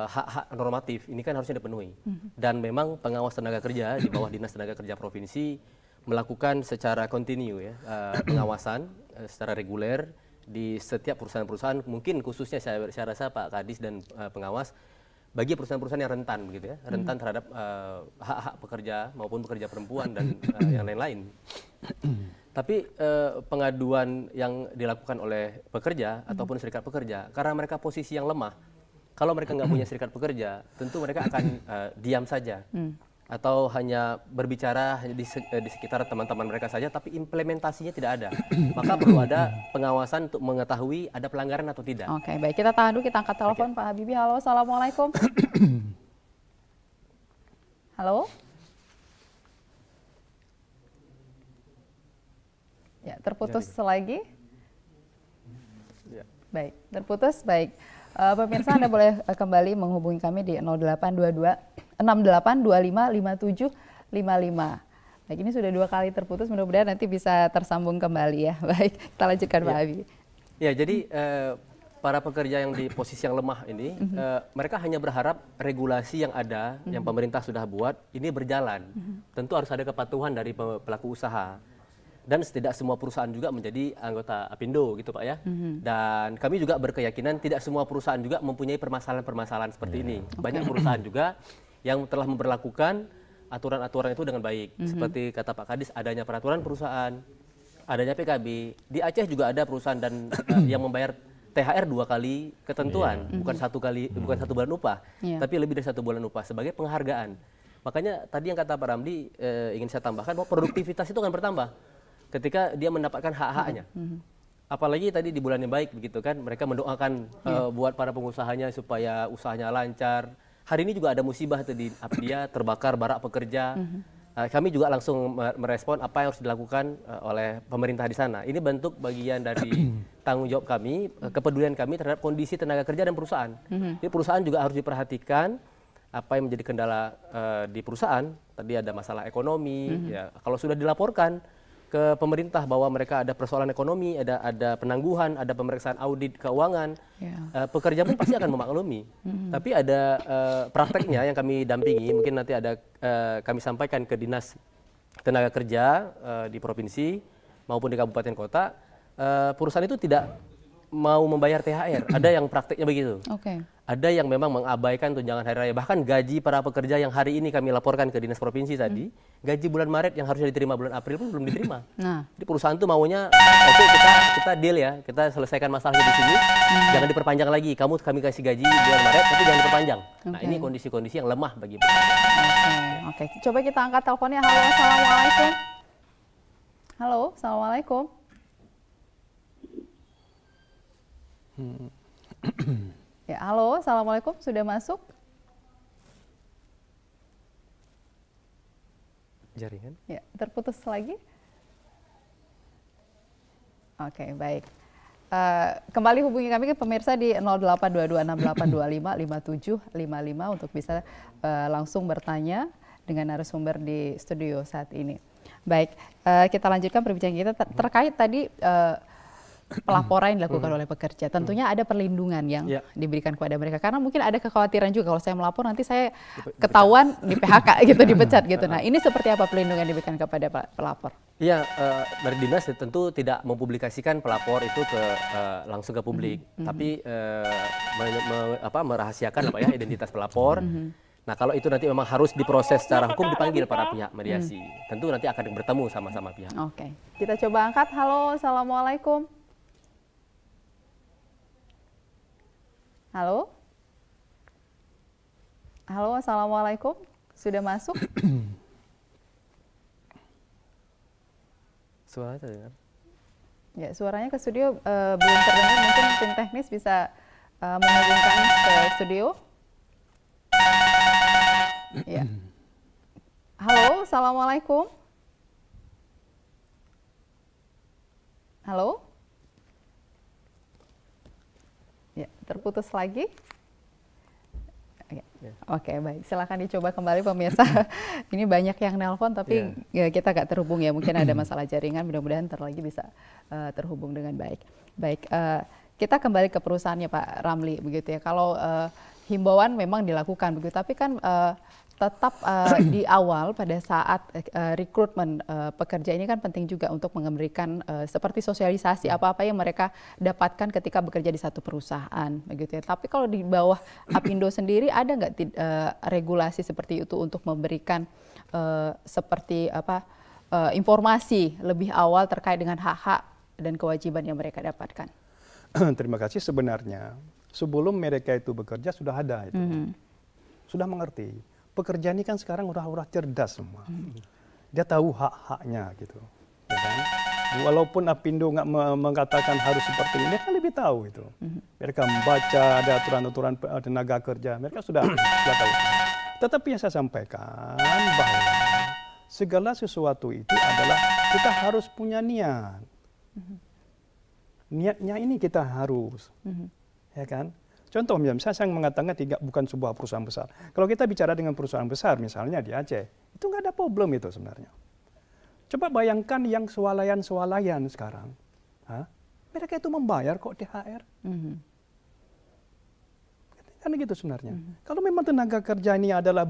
hak-hak uh, normatif ini kan harusnya dipenuhi hmm. dan memang pengawas tenaga kerja di bawah dinas tenaga kerja provinsi melakukan secara kontinu ya uh, (clears throat) pengawasan uh, secara reguler di setiap perusahaan-perusahaan mungkin khususnya saya, saya rasa Pak Kadis dan uh, pengawas bagi perusahaan-perusahaan yang rentan begitu ya mm-hmm. rentan hmm. terhadap hak-hak uh, pekerja maupun pekerja perempuan dan uh, (clears throat) yang lain-lain (clears throat) Tapi eh, pengaduan yang dilakukan oleh pekerja hmm. ataupun serikat pekerja karena mereka posisi yang lemah. Kalau mereka nggak punya serikat pekerja, tentu mereka akan eh, diam saja. Hmm. Atau hanya berbicara di, eh, di sekitar teman-teman mereka saja, tapi implementasinya tidak ada. Maka perlu ada pengawasan untuk mengetahui ada pelanggaran atau tidak. Oke, okay, baik kita tahan dulu, kita angkat telepon okay. Pak Habibie. Halo, assalamualaikum. (clears throat) Halo. Ya, terputus Jadi. lagi. Ya. Baik, terputus. Baik. Uh, pemirsa Anda boleh eh, kembali menghubungi kami di 0822 6825 57 55. Baik, ini sudah dua kali terputus, mudah-mudahan nanti bisa tersambung kembali ya. (laughs) Baik, kita lanjutkan Pak ya. Abi. Ya, jadi eh, para pekerja yang di posisi yang lemah ini, mm -hmm. eh, mereka hanya berharap regulasi yang ada, mm -hmm. yang mhm. pemerintah sudah buat, ini berjalan. Mm -hmm. Tentu harus ada kepatuhan dari pelaku usaha dan tidak semua perusahaan juga menjadi anggota Apindo gitu Pak ya. Mm-hmm. Dan kami juga berkeyakinan tidak semua perusahaan juga mempunyai permasalahan-permasalahan seperti yeah. ini. Okay. Banyak perusahaan juga yang telah memperlakukan aturan-aturan itu dengan baik. Mm-hmm. Seperti kata Pak Kadis adanya peraturan perusahaan, adanya PKB. Di Aceh juga ada perusahaan dan eh, (clears throat) yang membayar THR dua kali ketentuan, yeah. bukan mm-hmm. satu kali, mm-hmm. bukan satu bulan upah, yeah. tapi lebih dari satu bulan upah sebagai penghargaan. Makanya tadi yang kata Pak Ramli eh, ingin saya tambahkan bahwa produktivitas itu akan bertambah ketika dia mendapatkan hak-haknya. Mm -hmm. Apalagi tadi di bulan yang baik begitu kan, mereka mendoakan yeah. Iya. uh, buat para pengusahanya supaya usahanya lancar. Hari ini juga ada musibah tadi dia (coughs) terbakar barak pekerja. Mm -hmm. kami juga langsung merespon apa yang harus dilakukan eh, oleh pemerintah di sana. Ini bentuk bagian dari (coughs) tanggung jawab kami, eh, kepedulian kami terhadap kondisi tenaga kerja dan perusahaan. Mm-hmm. Jadi perusahaan juga harus diperhatikan apa yang menjadi kendala di perusahaan tadi ada masalah ekonomi mm-hmm. ya kalau sudah dilaporkan ke pemerintah bahwa mereka ada persoalan ekonomi, ada ada penangguhan, ada pemeriksaan audit keuangan, yeah. Ya. uh, pekerja pun pasti akan memaklumi. Mm-hmm. Tapi ada uh, prakteknya yang kami dampingi, mungkin nanti ada uh, kami sampaikan ke dinas tenaga kerja uh, di provinsi maupun di kabupaten kota, uh, perusahaan itu tidak mau membayar THR, (clears throat) ada yang praktiknya begitu. Okay. Ada yang memang mengabaikan tunjangan hari raya. Bahkan gaji para pekerja yang hari ini kami laporkan ke dinas provinsi hmm. tadi, gaji bulan Maret yang harusnya diterima bulan April pun belum diterima. (clears throat) Nah. Jadi perusahaan itu maunya, oke okay, kita kita deal ya, kita selesaikan masalahnya di sini, hmm. jangan diperpanjang lagi. Kamu kami kasih gaji bulan Maret, tapi jangan diperpanjang. Okay. Nah ini kondisi-kondisi yang lemah bagi pekerja. Oke, okay. okay. coba kita angkat teleponnya. Halo, assalamualaikum. Halo, assalamualaikum. Hmm. (clears throat) ya, halo, assalamualaikum, sudah masuk? Jaringan? Ya, terputus lagi. Oke, okay, baik. Uh, kembali hubungi kami ke pemirsa di 082268255755 untuk bisa uh, langsung bertanya dengan narasumber di studio saat ini. Baik, uh, kita lanjutkan perbincangan kita ter terkait tadi uh, pelaporan yang dilakukan oleh pekerja. Tentunya ada perlindungan yang ya. diberikan kepada mereka karena mungkin ada kekhawatiran juga kalau saya melapor nanti saya ketahuan di PHK (laughs) gitu dipecat gitu. Nah, ini seperti apa perlindungan yang diberikan kepada pelapor? Iya, uh, dari dinas ya tentu tidak mempublikasikan pelapor itu ke uh, langsung ke publik, mm -hmm. tapi uh, me, me, apa, merahasiakan apa ya identitas pelapor. Mm -hmm. Nah, kalau itu nanti memang harus diproses secara hukum dipanggil para mm-hmm. pihak mediasi. Hmm. Tentu nanti akan bertemu sama-sama pihak. Oke. Okay. Kita coba angkat. Halo, Assalamualaikum. Halo? Halo, Assalamualaikum. Sudah masuk? (coughs) Suaranya terdengar? Ya, suaranya ke studio uh, belum terdengar. Mungkin tim teknis bisa uh, menghubungkan ke studio. Ya. Halo, Assalamualaikum. Halo? Ya, terputus lagi. Ya. Oke, okay. baik. Silahkan dicoba kembali pemirsa. (laughs) Ini banyak yang nelpon tapi yeah. ya, kita nggak terhubung ya. Mungkin ada (clears throat) masalah jaringan. Mudah-mudahan terlagi bisa uh, terhubung dengan baik. Baik, uh, kita kembali ke perusahaannya Pak Ramli begitu ya. Kalau uh, himbauan memang dilakukan begitu, tapi kan uh, tetap uh, di awal pada saat uh, rekrutmen uh, pekerja ini kan penting juga untuk memberikan uh, seperti sosialisasi iya. apa-apa yang mereka dapatkan ketika bekerja di satu perusahaan begitu ya. Tapi kalau di bawah Apindo sendiri ada nggak uh, regulasi seperti itu untuk memberikan uh, seperti apa uh, informasi lebih awal terkait dengan hak-hak dan kewajiban yang mereka dapatkan? (clears throat) Terima kasih sebenarnya sebelum mereka itu bekerja sudah ada itu. Mm -hmm. Sudah mengerti pekerja ini kan sekarang udah murah cerdas semua. Hmm. Dia tahu hak-haknya gitu. Ya kan? Walaupun Apindo nggak mengatakan harus seperti ini, mereka lebih tahu itu. Hmm. Mereka membaca ada aturan-aturan tenaga kerja, mereka sudah sudah tahu. Tetapi yang saya sampaikan bahwa segala sesuatu itu adalah kita harus punya niat. Hmm. Niatnya ini kita harus, ya kan? Contoh misalnya saya mengatakan tidak bukan sebuah perusahaan besar. Kalau kita bicara dengan perusahaan besar misalnya di Aceh, itu nggak ada problem itu sebenarnya. Coba bayangkan yang swalayan-swalayan sekarang. Hah? Mereka itu membayar kok THR. Mm-hmm. Kan gitu sebenarnya. Mm-hmm. Kalau memang tenaga kerja ini adalah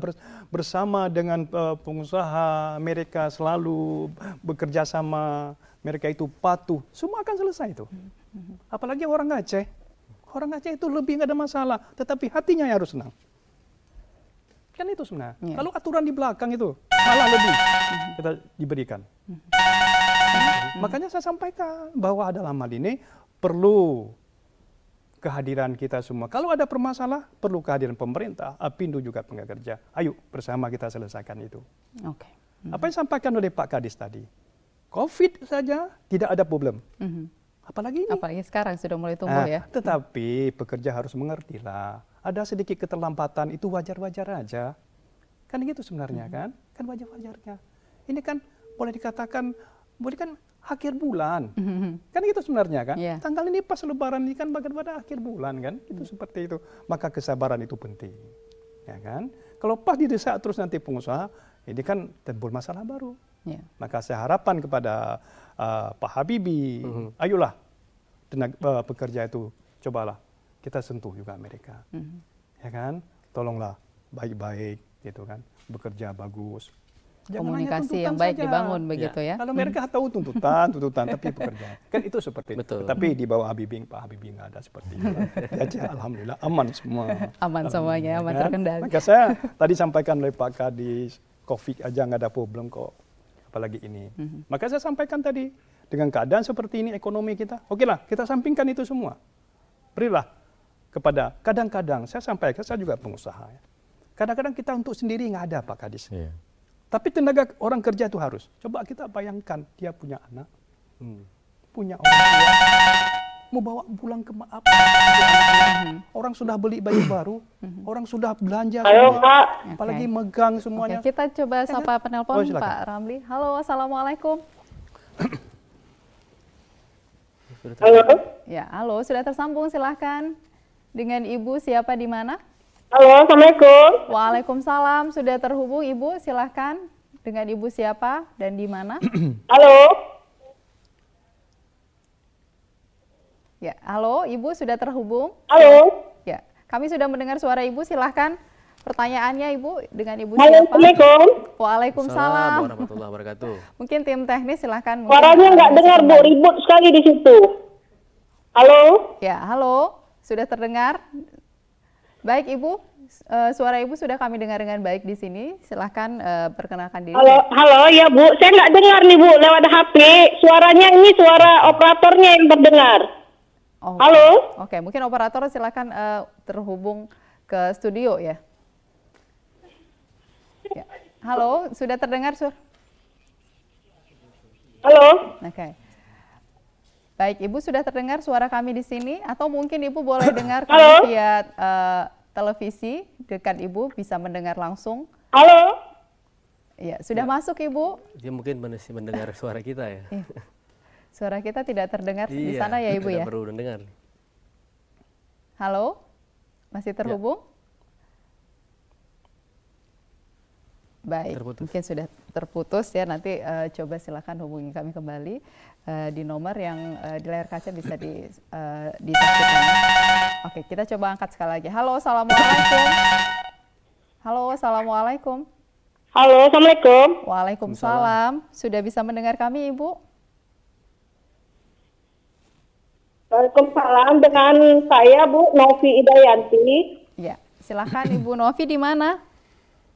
bersama dengan e, pengusaha, mereka selalu bekerja sama, mereka itu patuh, semua akan selesai itu. Mm-hmm. Apalagi orang Aceh Orang Aceh itu lebih nggak ada masalah, tetapi hatinya yang harus senang. Kan itu sebenarnya. Kalau iya. aturan di belakang itu malah lebih mhm. kita diberikan. Mhm. Mhm. Makanya saya sampaikan bahwa ada lama ini perlu kehadiran kita semua. Kalau ada permasalah, perlu kehadiran pemerintah, Apindo juga penggak kerja. Ayo bersama kita selesaikan itu. Oke. Okay. Hmm. Apa yang disampaikan oleh Pak Kadis tadi? COVID saja tidak ada problem. Mm -hmm apalagi ini. Apalagi sekarang sudah mulai nah, tumbuh nah, ya. Tetapi pekerja harus mengerti lah. Ada sedikit keterlambatan itu wajar-wajar aja. Kan gitu sebenarnya hmm. kan? Kan wajar-wajarnya. Ini kan boleh dikatakan boleh kan akhir bulan. hmm Kan gitu sebenarnya kan. Yeah. Tanggal ini pas lebaran ini kan bagaimana akhir bulan kan. Itu hmm. seperti itu. Maka kesabaran itu penting. Ya kan? Kalau pas di desa terus nanti pengusaha, ini kan timbul masalah baru. Yeah. Maka saya harapan kepada uh, Pak Habibie. Mm -hmm. Ayolah tenaga uh, pekerja itu cobalah kita sentuh juga Amerika. Mm -hmm. Ya kan? Tolonglah baik-baik gitu kan. Bekerja bagus. Jangan komunikasi yang baik saja. dibangun iya. begitu ya. ya? Kalau mereka tahu tuntutan, tuntutan, tapi pekerjaan. Kan itu seperti itu. Tapi di bawah Habibie, Pak Habibie nggak ada seperti itu. Ya, ya Alhamdulillah aman semua. Aman semuanya, aman kan? terkendali. Maka saya tadi sampaikan oleh Pak Kadis, COVID aja nggak ada problem kok apalagi ini. Mm-hmm. Maka saya sampaikan tadi dengan keadaan seperti ini ekonomi kita, okelah lah kita sampingkan itu semua. Berilah kepada kadang-kadang saya sampaikan saya juga pengusaha. Ya. Kadang-kadang kita untuk sendiri nggak ada Pak Kadis. Yeah. Tapi tenaga orang kerja itu harus. Coba kita bayangkan dia punya anak, hmm. punya orang tua, mau bawa pulang ke apa? Orang sudah beli bayi baru, orang sudah belanja, Ayo, Pak. apalagi okay. megang semuanya. Okay, kita coba eh, sapa eh. penelpon oh, Pak Ramli. Halo, assalamualaikum. Halo. Ya, halo, sudah tersambung silahkan dengan Ibu siapa di mana? Halo, assalamualaikum. Waalaikumsalam, sudah terhubung Ibu silahkan dengan Ibu siapa dan di mana? halo. Ya, halo Ibu sudah terhubung? Halo. Ya, kami sudah mendengar suara Ibu. Silahkan pertanyaannya Ibu dengan Ibu Halo, siapa? Assalamualaikum. Waalaikumsalam. warahmatullahi wabarakatuh. (laughs) Mungkin tim teknis silahkan. Suaranya nggak dengar Bu, ribut sekali di situ. Halo. Ya, halo. Sudah terdengar? Baik Ibu, eh, suara Ibu sudah kami dengar dengan baik di sini. Silahkan uh, perkenalkan diri. Halo, halo ya Bu. Saya nggak dengar nih Bu lewat HP. Suaranya ini suara operatornya yang terdengar. Oh, Halo. Oke, okay. mungkin operator silakan uh, terhubung ke studio ya. ya. Halo, sudah terdengar sur? Halo. Oke. Okay. Baik, Ibu sudah terdengar suara kami di sini atau mungkin Ibu boleh dengar Halo? kami via uh, televisi dekat Ibu bisa mendengar langsung. Halo. Ya, sudah ya. masuk Ibu. Dia mungkin mendengar suara kita ya. Iya. (laughs) Suara kita tidak terdengar iya, di sana ya Ibu ya? Tidak dengar. Halo? Masih ya. terhubung? Ya. Baik, terputus. mungkin sudah terputus ya. Nanti uh, coba silakan hubungi kami kembali uh, di nomor yang uh, di layar kaca bisa di, uh, disaksikan. Oke, kita coba angkat sekali lagi. Halo, assalamualaikum. Halo, assalamualaikum. Halo, assalamualaikum. Waalaikumsalam. Sudah bisa mendengar kami, Ibu? Waalaikumsalam dengan saya Bu Novi Idayanti. Ya, silakan Ibu Novi di mana?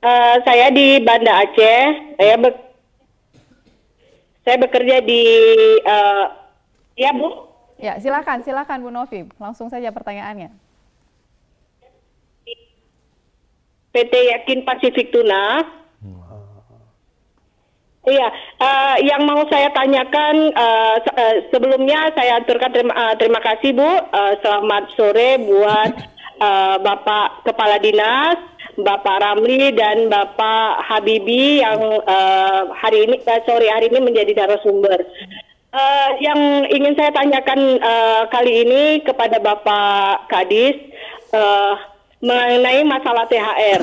Uh, saya di Banda Aceh. Saya be saya bekerja di uh, ya Bu. Ya, silakan silakan Bu Novi. Langsung saja pertanyaannya. PT Yakin Pasifik Tuna. Iya, uh, yang mau saya tanyakan uh, se uh, sebelumnya saya aturkan terima, uh, terima kasih Bu, uh, selamat sore buat uh, Bapak Kepala Dinas, Bapak Ramli dan Bapak Habibi yang uh, hari ini uh, sore hari ini menjadi narasumber. Uh, yang ingin saya tanyakan uh, kali ini kepada Bapak Kadis uh, mengenai masalah THR,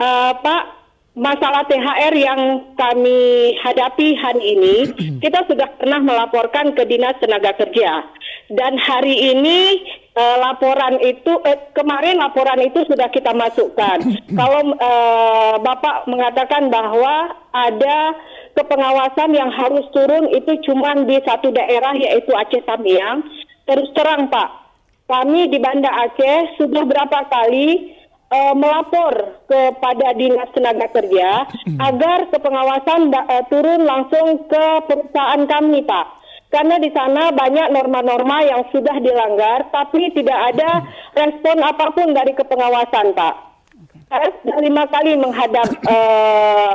uh, Pak masalah THR yang kami hadapi hari ini, (clears throat) kita sudah pernah melaporkan ke Dinas Tenaga Kerja. Dan hari ini eh, laporan itu eh, kemarin laporan itu sudah kita masukkan. (clears throat) Kalau eh, Bapak mengatakan bahwa ada kepengawasan yang harus turun itu cuma di satu daerah yaitu Aceh Tamiang. Terus terang Pak, kami di Banda Aceh sudah berapa kali uh, melapor kepada dinas tenaga kerja agar kepengawasan uh, turun langsung ke perusahaan kami, Pak. Karena di sana banyak norma-norma yang sudah dilanggar, tapi tidak ada respon apapun dari kepengawasan, Pak. Saya sudah lima kali menghadap uh,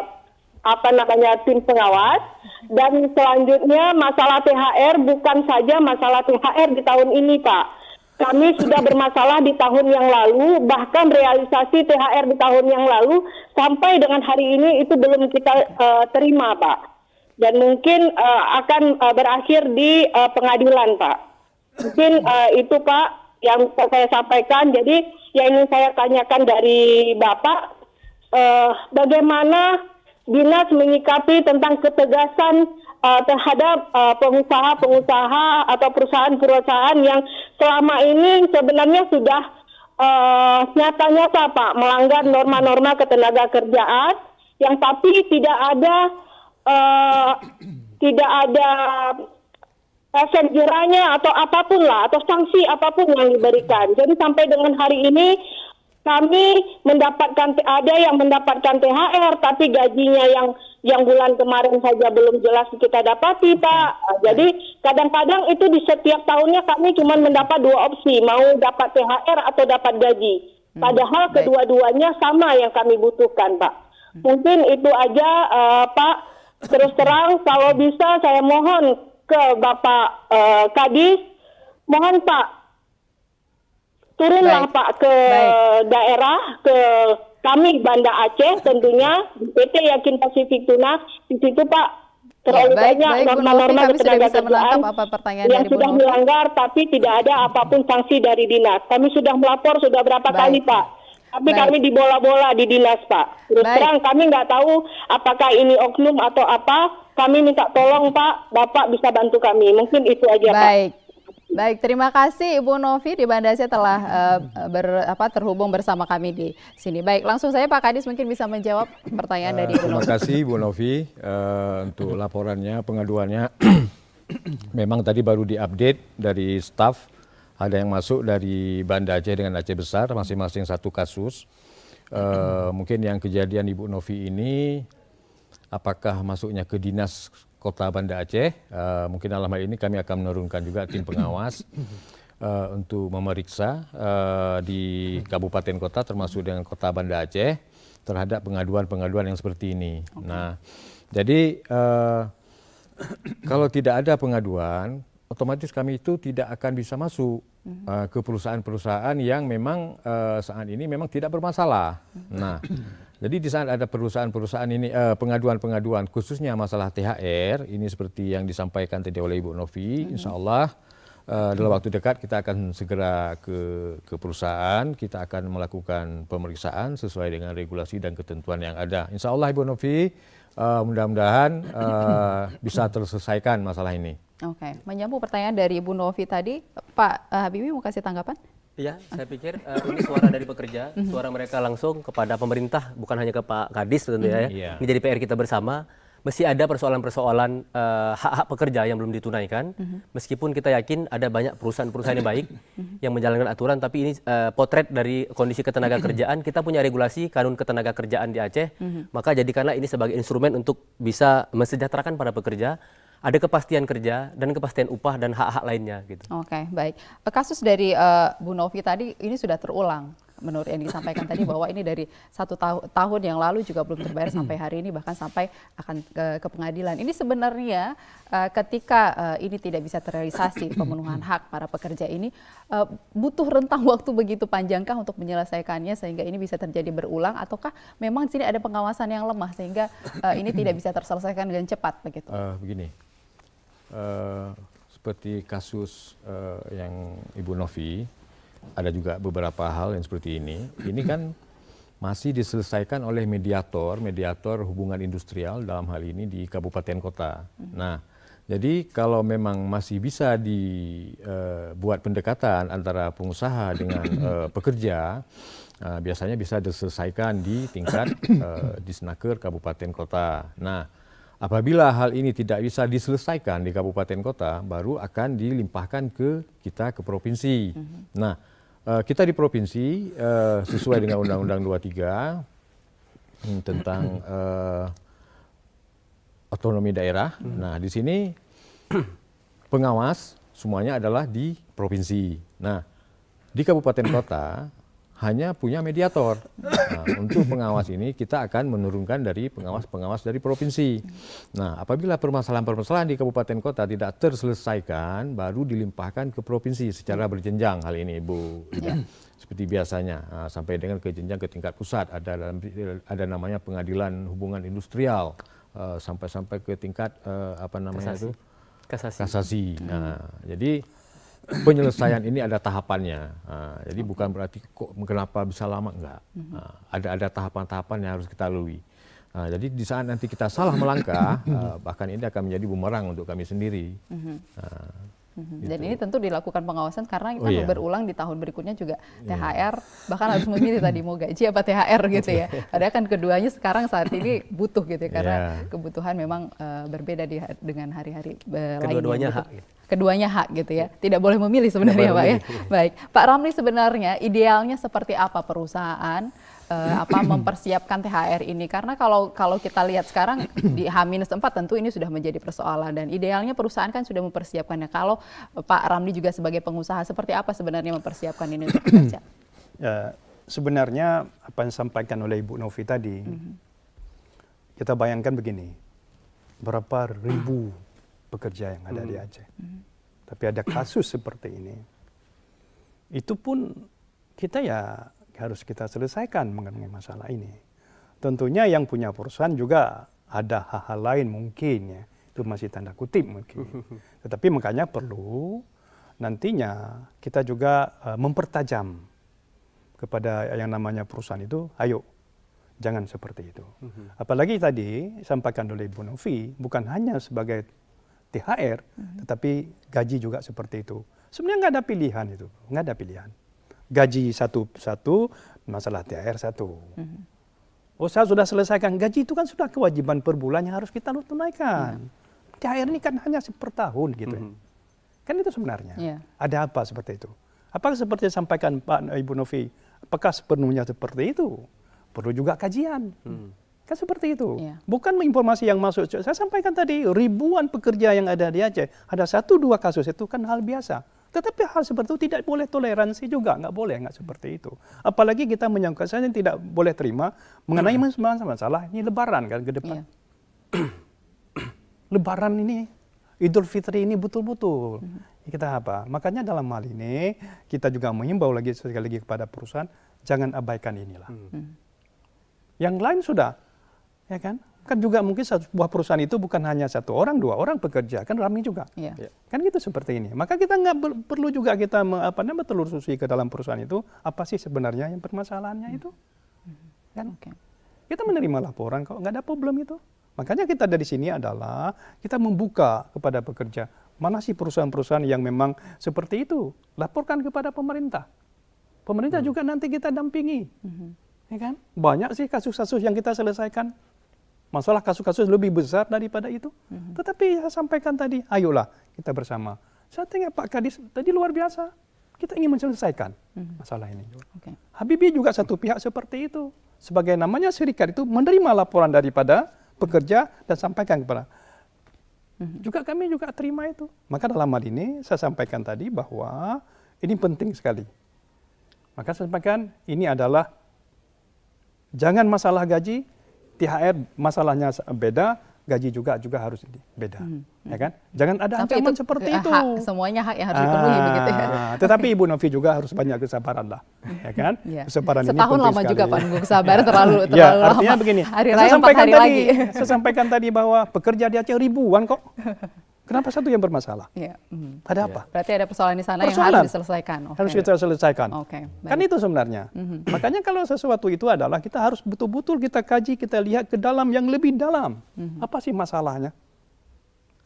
apa namanya tim pengawas dan selanjutnya masalah THR bukan saja masalah THR di tahun ini, Pak kami sudah bermasalah di tahun yang lalu, bahkan realisasi THR di tahun yang lalu sampai dengan hari ini itu belum kita uh, terima, Pak. Dan mungkin uh, akan uh, berakhir di uh, pengadilan, Pak. Mungkin uh, itu, Pak, yang saya sampaikan. Jadi yang ingin saya tanyakan dari Bapak, uh, bagaimana dinas menyikapi tentang ketegasan uh, terhadap pengusaha-pengusaha atau perusahaan-perusahaan yang selama ini sebenarnya sudah uh, nyata-nyata Pak melanggar norma-norma ketenaga kerjaan yang tapi tidak ada uh, tidak ada efek jeranya atau apapun lah atau sanksi apapun yang diberikan. Jadi sampai dengan hari ini kami mendapatkan ada yang mendapatkan THR tapi gajinya yang yang bulan kemarin saja belum jelas kita dapati, Pak. Hmm. Jadi kadang-kadang itu di setiap tahunnya kami cuma mendapat dua opsi, mau dapat THR atau dapat gaji. Hmm. Padahal kedua-duanya sama yang kami butuhkan, Pak. Hmm. Mungkin itu aja, uh, Pak. Terus terang, kalau bisa saya mohon ke Bapak uh, Kadis, mohon Pak turunlah Baik. Pak ke Baik. daerah, ke kami Banda Aceh tentunya PT Yakin Pasifik Tunas di situ Pak terlalu ya, baik, banyak norma-norma tenaga kerjaan yang sudah melanggar tapi tidak ada apapun sanksi dari dinas. Kami sudah melapor sudah berapa baik. kali Pak. Tapi baik. kami dibola-bola di dinas Pak. Terus terang kami nggak tahu apakah ini oknum atau apa. Kami minta tolong Pak, Bapak bisa bantu kami. Mungkin itu aja baik. Pak. Baik, terima kasih Ibu Novi di Banda Aceh telah uh, ber, apa, terhubung bersama kami di sini. Baik, langsung saya Pak Kadis mungkin bisa menjawab pertanyaan uh, dari eh, Ibu Terima kasih Ibu Novi uh, untuk laporannya, pengaduannya. (clears throat) Memang tadi baru diupdate dari staff ada yang masuk dari Banda Aceh dengan Aceh Besar, masing-masing satu kasus. Uh, mungkin yang kejadian Ibu Novi ini apakah masuknya ke dinas Kota Banda Aceh. Uh, mungkin dalam hal ini kami akan menurunkan juga tim pengawas uh, untuk memeriksa uh, di kabupaten kota termasuk dengan Kota Banda Aceh terhadap pengaduan-pengaduan yang seperti ini. Okay. Nah, jadi uh, kalau tidak ada pengaduan, otomatis kami itu tidak akan bisa masuk uh, ke perusahaan-perusahaan yang memang uh, saat ini memang tidak bermasalah. Nah, jadi di saat ada perusahaan-perusahaan ini eh, pengaduan-pengaduan eh, khususnya masalah THR ini seperti yang disampaikan tadi oleh Ibu Novi, hmm. Insya Allah eh, dalam waktu dekat kita akan segera ke ke perusahaan, kita akan melakukan pemeriksaan sesuai dengan regulasi dan ketentuan yang ada. Insya Allah Ibu Novi eh, mudah-mudahan eh, bisa terselesaikan masalah ini. Oke, okay. menyambung pertanyaan dari Ibu Novi tadi, Pak eh, Habibie mau kasih tanggapan? Iya, saya pikir uh, ini suara dari pekerja, suara mereka langsung kepada pemerintah, bukan hanya ke Pak Kadis tentunya ya. Yeah. Ini jadi PR kita bersama. Mesti ada persoalan-persoalan hak eh, hak-hak pekerja yang belum ditunaikan, mm-hmm. meskipun kita yakin ada banyak perusahaan-perusahaan yang baik yang menjalankan aturan, tapi ini uh, potret dari kondisi ketenaga kerjaan. Kita punya regulasi kanun ketenaga kerjaan di Aceh, mm-hmm. maka jadikanlah ini sebagai instrumen untuk bisa mensejahterakan para pekerja ada kepastian kerja dan kepastian upah dan hak-hak lainnya gitu. Oke, okay, baik. Eh, kasus dari uh, Bu Novi tadi ini sudah terulang menurut yang disampaikan tadi bahwa ini dari satu ta tahun yang lalu juga belum terbayar sampai hari ini bahkan sampai akan ke, ke pengadilan. Ini sebenarnya uh, ketika uh, ini tidak bisa terrealisasi pemenuhan hak para pekerja ini uh, butuh rentang (laughs) waktu begitu panjangkah untuk menyelesaikannya sehingga ini bisa terjadi berulang ataukah memang sini ada pengawasan yang lemah sehingga uh, ini tidak bisa terselesaikan dengan cepat begitu? Uh, begini Eh, seperti kasus eh, yang Ibu Novi, ada juga beberapa hal yang seperti ini. Ini kan masih diselesaikan oleh mediator, mediator hubungan industrial dalam hal ini di kabupaten kota. Nah, jadi kalau memang masih bisa dibuat eh, pendekatan antara pengusaha dengan pekerja, biasanya bisa diselesaikan di tingkat uh, disnaker kabupaten kota. Nah, Apabila hal ini tidak bisa diselesaikan di kabupaten kota, baru akan dilimpahkan ke kita ke provinsi. Mm -hmm. Nah, eh, kita di provinsi eh, sesuai dengan Undang-Undang 23 hmm, tentang eh, otonomi daerah. Mhm. Nah, di sini pengawas semuanya adalah di provinsi. Nah, di kabupaten kota hanya punya mediator. Nah, untuk pengawas ini kita akan menurunkan dari pengawas-pengawas dari provinsi. Nah, apabila permasalahan-permasalahan di kabupaten kota tidak terselesaikan, baru dilimpahkan ke provinsi secara berjenjang hal ini, Bu. Ya. Seperti biasanya nah, sampai dengan ke jenjang ke tingkat pusat ada dalam, ada namanya pengadilan hubungan industrial eh, sampai-sampai uh, ke tingkat uh, apa namanya kasasi. itu kasasi. kasasi. Hmm. Nah, jadi penyelesaian ini ada tahapannya. Nah, jadi bukan berarti kok kenapa bisa lama enggak. Nah, ada ada tahapan-tahapan yang harus kita lalui. Nah, jadi di saat nanti kita salah melangkah, uh, (coughs) bahkan ini akan menjadi bumerang untuk kami sendiri. Uh, Mhm. Gitu. Dan ini tentu dilakukan pengawasan karena kita oh, iya. berulang di tahun berikutnya juga THR iya. bahkan harus memilih tadi mau gaji apa THR gitu ya. Iya. Padahal kan keduanya sekarang saat ini butuh gitu ya karena yeah. kebutuhan memang uh, berbeda di, dengan hari-hari eh, lainnya. Kedua-duanya gitu. hak. Gitu. Keduanya hak gitu ya. Tidak boleh memilih sebenarnya Pak ya. Baik, Pak Ramli sebenarnya idealnya seperti apa perusahaan uh, apa mempersiapkan THR ini karena kalau kalau kita lihat sekarang (clears throat) di H-4 tentu ini sudah menjadi persoalan dan idealnya perusahaan kan sudah mempersiapkannya. Kalau Pak Ramli juga sebagai pengusaha seperti apa sebenarnya mempersiapkan ini untuk (clears throat) Ya, sebenarnya apa yang disampaikan oleh Ibu Novi tadi, mhm. kita bayangkan begini, berapa ribu pekerja yang ada di mhm. Aceh, mm -hmm. tapi ada kasus seperti ini, itu pun kita ya harus kita selesaikan mengenai masalah ini. Tentunya yang punya perusahaan juga ada hal-hal lain mungkin ya. Itu masih tanda kutip mungkin. (laughs) Tetapi makanya perlu nantinya kita juga uh, mempertajam kepada yang namanya perusahaan itu, ayo jangan seperti itu. (laughs) Apalagi tadi sampaikan oleh Bu Novi, bukan hanya sebagai THR, hmm. tetapi gaji juga seperti itu. Sebenarnya nggak ada pilihan itu, nggak ada pilihan gaji satu satu masalah THR satu hmm. oh saya sudah selesaikan gaji itu kan sudah kewajiban per bulan yang harus kita tunaikan hmm. THR ini kan hanya per tahun gitu hmm. kan itu sebenarnya yeah. ada apa seperti itu apakah seperti yang sampaikan Pak Ibu Novi apakah sepenuhnya seperti itu perlu juga kajian hmm. Kan seperti itu. Yeah. Bukan informasi yang masuk. Saya sampaikan tadi ribuan pekerja yang ada di Aceh. Ada satu dua kasus itu kan hal biasa. Tetapi hal seperti itu tidak boleh toleransi juga, nggak boleh, nggak seperti itu. Apalagi kita menyangkut saja tidak boleh terima mengenai hmm. masalah, masalah ini Lebaran kan ke depan. Iya. (clears throat) Lebaran ini Idul Fitri ini betul-betul hmm. kita apa? Makanya dalam hal ini kita juga mengimbau lagi sekali lagi kepada perusahaan jangan abaikan inilah. Hmm. Yang lain sudah, ya kan? Kan juga mungkin sebuah perusahaan itu bukan hanya satu orang, dua orang pekerja, kan ramai juga. ya. Kan gitu seperti ini. Maka kita nggak perlu juga kita apa namanya telusuri ke dalam perusahaan itu apa sih sebenarnya yang permasalahannya itu. Hmm. Kan? Okay. Kita menerima laporan kok, nggak ada problem itu. Makanya kita dari sini adalah kita membuka kepada pekerja. Mana sih perusahaan-perusahaan yang memang seperti itu? Laporkan kepada pemerintah. Pemerintah hmm. juga nanti kita dampingi. Hmm. Ya kan? Banyak sih kasus-kasus yang kita selesaikan. Masalah kasus-kasus lebih besar daripada itu. Mm-hmm. Tetapi saya sampaikan tadi, ayolah kita bersama. Saya tengok Pak Kadis, tadi luar biasa. Kita ingin menyelesaikan mm-hmm. masalah ini. Okay. Habibie juga satu pihak seperti itu. Sebagai namanya serikat itu menerima laporan daripada pekerja dan sampaikan kepada. Mm-hmm. Juga kami juga terima itu. Maka dalam hal ini saya sampaikan tadi bahwa ini penting sekali. Maka saya sampaikan ini adalah jangan masalah gaji, THR masalahnya beda, gaji juga juga harus beda, hmm, hmm. ya kan? Jangan ada Sampai ancaman itu, seperti eh, itu. Hak, semuanya hak yang harus dipenuhi ah, begitu ya. (laughs) Tetapi Ibu Novi juga harus banyak kesabaran lah, ya kan? (laughs) ya. Kesabaran Setahun lama sekali. juga Pak nunggu kesabaran (laughs) ya, terlalu terlalu ya, lama. Artinya begini. Hari saya sampaikan hari tadi, lagi. saya sampaikan tadi bahwa pekerja di Aceh ribuan kok. Kenapa satu yang bermasalah? Ya. Hmm. Ada apa? Iya. Berarti ada persoalan di sana persoalan. yang harus diselesaikan. Okay. Harus kita selesaikan. Okay. Kan itu sebenarnya. Mm-hmm. Makanya kalau sesuatu itu adalah kita harus betul-betul kita kaji, kita lihat ke dalam yang lebih dalam. Mm-hmm. Apa sih masalahnya?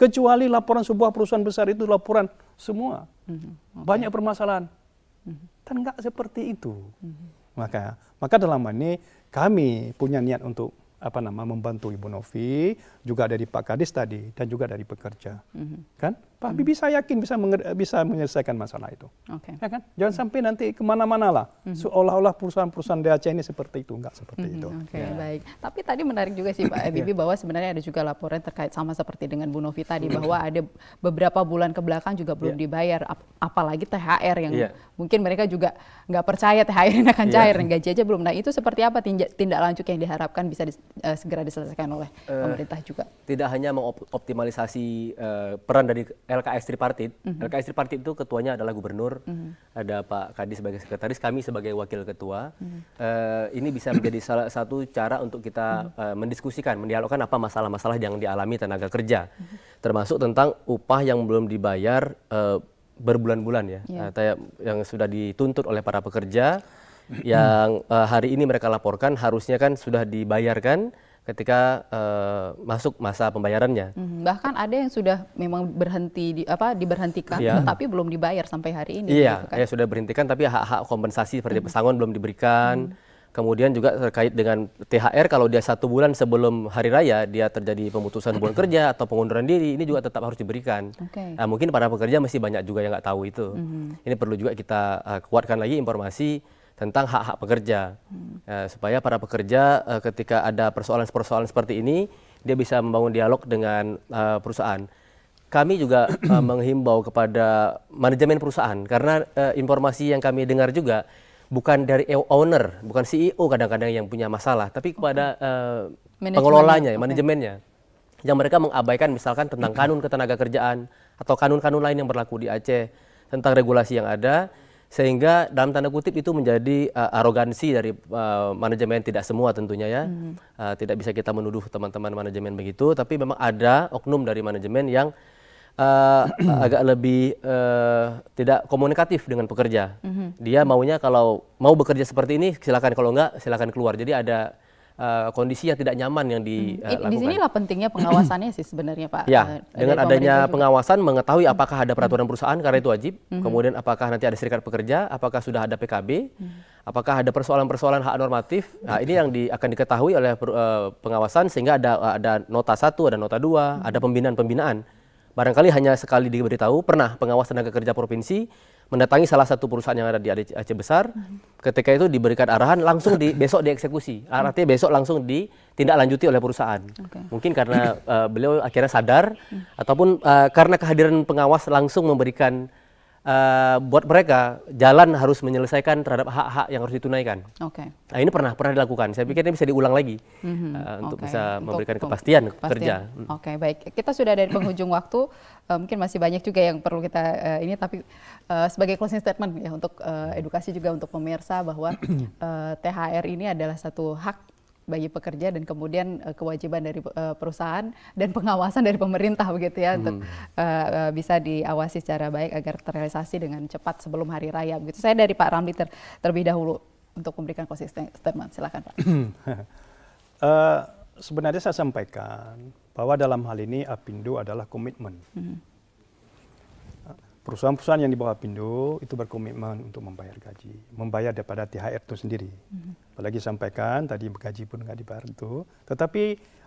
Kecuali laporan sebuah perusahaan besar itu laporan semua. Mm-hmm. Okay. Banyak permasalahan. Mm-hmm. Kan enggak seperti itu. Mm-hmm. Maka, maka dalam ini kami punya niat untuk apa nama membantu Ibu Novi, juga dari Pak Kadis tadi dan juga dari pekerja. Mhm. Kan? Pak Habibie saya yakin bisa bisa menyelesaikan masalah itu. Okay. Ya kan? Jangan sampai nanti kemana-mana lah hmm. seolah-olah perusahaan-perusahaan DAC ini seperti itu, enggak seperti hmm. itu. Oke okay, ya. baik. Tapi tadi menarik juga sih Pak iya. Habibie bahwa sebenarnya ada juga laporan terkait sama seperti dengan Bu Novi tadi mhm. bahwa ada beberapa bulan kebelakang juga belum yeah. dibayar, ap apalagi THR yang yeah. mungkin mereka juga nggak percaya THR ini akan iya. cair, yeah. gaji aja belum. Nah itu seperti apa tindak, tindak lanjut yang diharapkan bisa di, uh, eh, segera diselesaikan oleh uh, pemerintah juga? Tidak hanya mengoptimalisasi uh, eh, peran dari LKS tripartit. Mm -hmm. LKS tripartit itu ketuanya adalah gubernur, mm -hmm. ada Pak Kadi sebagai sekretaris, kami sebagai wakil ketua. Mm -hmm. uh, ini bisa menjadi salah satu cara untuk kita mm -hmm. uh, mendiskusikan, mendialogkan apa masalah-masalah yang dialami tenaga kerja, mm -hmm. termasuk tentang upah yang belum dibayar uh, berbulan-bulan ya, yeah. Iya. uh, yang sudah dituntut oleh para pekerja, yang uh, hari ini mereka laporkan harusnya kan sudah dibayarkan ketika uh, masuk masa pembayarannya. Hmm, bahkan ada yang sudah memang berhenti di, apa diberhentikan yeah. Iya. tapi belum dibayar sampai hari ini. Iya, yeah, gitu kan? ya sudah berhentikan tapi hak-hak kompensasi seperti hmm. pesangon belum diberikan. Hmm. Kemudian juga terkait dengan THR kalau dia satu bulan sebelum hari raya dia terjadi pemutusan bulan kerja atau pengunduran diri ini juga tetap harus diberikan. Okay. Nah, mungkin para pekerja masih banyak juga yang nggak tahu itu. -hmm. Ini perlu juga kita uh, kuatkan lagi informasi tentang hak-hak pekerja hmm. ya, supaya para pekerja uh, ketika ada persoalan-persoalan seperti ini dia bisa membangun dialog dengan uh, perusahaan. Kami juga uh, (clears throat) menghimbau kepada manajemen perusahaan karena uh, informasi yang kami dengar juga bukan dari e-, owner, bukan CEO kadang-kadang yang punya masalah, tapi kepada okay. uh, pengelolanya, okay. manajemennya. Yang mereka mengabaikan misalkan tentang hmm. kanun ketenaga kerjaan atau kanun-kanun lain yang berlaku di Aceh, tentang regulasi yang ada sehingga dalam tanda kutip itu menjadi uh, arogansi dari uh, manajemen tidak semua tentunya ya hmm. uh, tidak bisa kita menuduh teman-teman manajemen begitu tapi memang ada oknum dari manajemen yang uh, (clears throat) agak lebih uh, tidak komunikatif dengan pekerja hmm. dia maunya kalau mau bekerja seperti ini silakan kalau enggak silakan keluar jadi ada Eh, kondisi yang tidak nyaman yang dilakukan. Di hmm. eh, sinilah pentingnya pengawasannya sih sebenarnya Pak. (clears throat) Ya, eh, dengan adanya juga. pengawasan mengetahui hmm. apakah ada peraturan hmm. perusahaan karena itu wajib, hmm. kemudian apakah nanti ada serikat pekerja, apakah sudah ada PKB, hmm. apakah ada persoalan-persoalan hak normatif. Nah, ini yang di, akan diketahui oleh uh, pengawasan sehingga ada ada nota satu, ada nota dua, hmm. ada pembinaan pembinaan Barangkali hanya sekali diberitahu, pernah pengawas tenaga kerja provinsi mendatangi salah satu perusahaan yang ada di Aceh Besar. Mhm. Ketika itu diberikan arahan langsung di besok dieksekusi. Artinya besok langsung ditindaklanjuti oleh perusahaan. Okay. Mungkin karena uh, beliau akhirnya sadar mhm. ataupun uh, karena kehadiran pengawas langsung memberikan uh, buat mereka jalan harus menyelesaikan terhadap hak-hak yang harus ditunaikan. Oke. Okay. Nah ini pernah pernah dilakukan. Saya pikir ini bisa diulang lagi mm-hmm. uh, untuk okay. bisa memberikan untuk, kepastian, kepastian kerja. Oke okay, baik. Kita sudah dari penghujung waktu. Uh, mungkin masih banyak juga yang perlu kita uh, ini tapi uh, sebagai closing statement ya untuk uh, edukasi juga untuk pemirsa bahwa uh, (clears throat) THR ini adalah satu hak bagi pekerja dan kemudian uh, kewajiban dari uh, perusahaan dan pengawasan dari pemerintah begitu ya hmm. untuk uh, eh, uh, bisa diawasi secara baik agar terrealisasi dengan cepat sebelum hari raya begitu. Saya dari Pak Ramli ter, terlebih dahulu untuk memberikan konsisten statement. Silakan Pak. uh, (clears throat) sebenarnya saya sampaikan bahwa dalam hal ini Apindo adalah komitmen. Hmm perusahaan-perusahaan yang di bawah Pindo itu berkomitmen untuk membayar gaji, membayar daripada THR itu sendiri. Mhm. Apalagi sampaikan tadi gaji pun nggak dibayar itu. Tetapi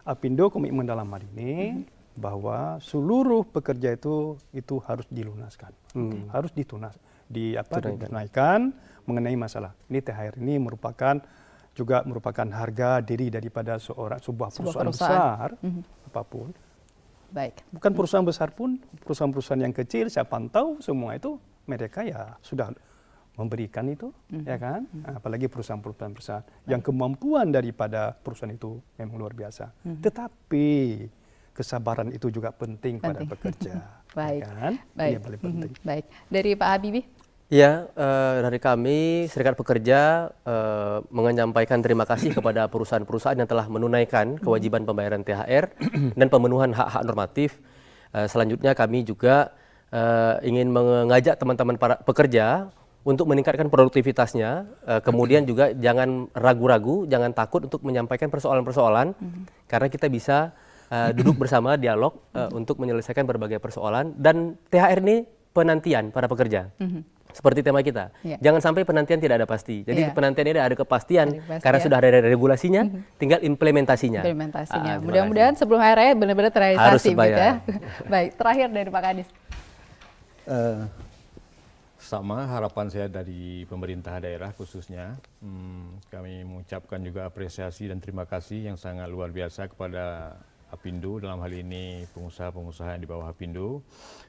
uh, Pindo komitmen dalam hal ini mhm. bahwa seluruh pekerja itu itu harus dilunaskan, hmm. harus ditunas, di apa dinaikkan mengenai masalah. Ini THR ini merupakan juga merupakan harga diri daripada seorang sebuah, sebuah perusahaan, perusahaan besar mm -hmm. apapun Baik. Bukan perusahaan besar pun, perusahaan-perusahaan yang kecil saya pantau semua itu mereka ya sudah memberikan itu, mm-hmm. ya kan? Mhm. Apalagi perusahaan-perusahaan yang kemampuan daripada perusahaan itu memang luar biasa. Mm-hmm. Tetapi kesabaran itu juga penting, penting. pada pekerja. (laughs) Ya Baik. Ya kan? Baik. Ini yang paling penting. Mhm. Baik. Dari Pak Habibie Ya, eh, dari kami Serikat Pekerja eh, menyampaikan terima kasih (coughs) kepada perusahaan-perusahaan yang telah menunaikan kewajiban hmm. pembayaran THR dan pemenuhan hak-hak normatif. Eh, selanjutnya kami juga eh, ingin mengajak teman-teman para pekerja untuk meningkatkan produktivitasnya. Eh, kemudian juga jangan ragu-ragu, jangan takut untuk menyampaikan persoalan-persoalan hmm. karena kita bisa eh, duduk bersama (coughs) dialog eh, untuk menyelesaikan berbagai persoalan dan THR ini penantian para pekerja. Hmm seperti tema kita. Yeah. Jangan sampai penantian tidak ada pasti. Jadi yeah. penantian ini ada kepastian, ada kepastian karena sudah ada regulasinya, mhm. tinggal implementasinya. Implementasinya. Ah, Mudah-mudahan sebelum hari raya benar-benar terrealisasi gitu ya. (laughs) Baik, terakhir dari Pak Kadis. Uh, sama harapan saya dari pemerintah daerah khususnya hmm, kami mengucapkan juga apresiasi dan terima kasih yang sangat luar biasa kepada Apindo dalam hal ini pengusaha-pengusaha yang di bawah Apindo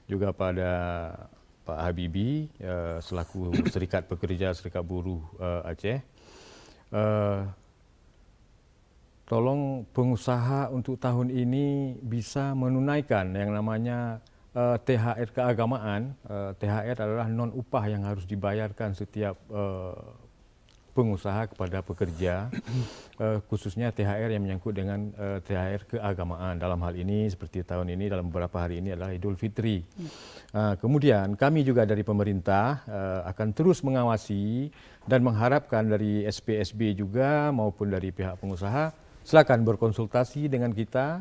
juga pada Pak Habibie eh, selaku Serikat Pekerja Serikat Buruh eh, Aceh. Eh, tolong pengusaha untuk tahun ini bisa menunaikan yang namanya THR keagamaan. THR adalah non upah yang harus dibayarkan setiap uh, pengusaha kepada pekerja, (clears throat) eh, khususnya THR yang menyangkut dengan eh, THR keagamaan. Dalam hal ini, seperti tahun ini, dalam beberapa hari ini adalah Idul Fitri. Hmm. Nah, kemudian, kami juga dari pemerintah eh, akan terus mengawasi dan mengharapkan dari SPSB juga maupun dari pihak pengusaha silakan berkonsultasi dengan kita,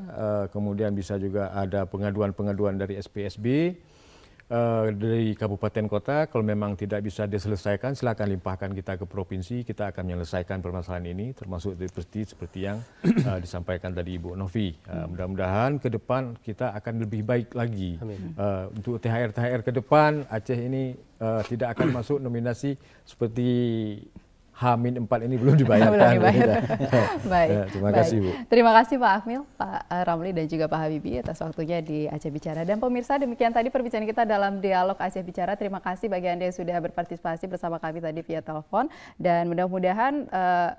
kemudian bisa juga ada pengaduan-pengaduan dari SPSB, Uh, dari kabupaten kota kalau memang tidak bisa diselesaikan silakan limpahkan kita ke provinsi kita akan menyelesaikan permasalahan ini termasuk seperti seperti yang uh, (clears throat) disampaikan tadi Ibu Novi uh, mudah-mudahan ke depan kita akan lebih baik lagi uh, untuk THR THR ke depan Aceh ini uh, tidak akan (clears throat) masuk nominasi seperti Hamin 4 ini belum (laughs) dibayarkan. belum dibayar. Gitu. (laughs) Baik. Ya, terima Baik. kasih Bu. Terima kasih Pak Akmil, Pak Ramli dan juga Pak Habibie atas waktunya di Aceh Bicara. Dan pemirsa demikian tadi perbincangan kita dalam dialog Aceh Bicara. Terima kasih bagi Anda yang sudah berpartisipasi bersama kami tadi via telepon dan mudah-mudahan uh,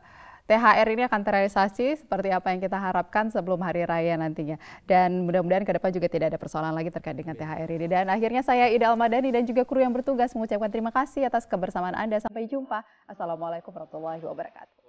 THR ini akan terrealisasi seperti apa yang kita harapkan sebelum hari raya nantinya. Dan mudah-mudahan ke depan juga tidak ada persoalan lagi terkait dengan iya. THR ini. Dan akhirnya saya Ida Almadani dan juga kru yang bertugas mengucapkan terima kasih atas kebersamaan Anda. Sampai jumpa. Assalamualaikum warahmatullahi wabarakatuh.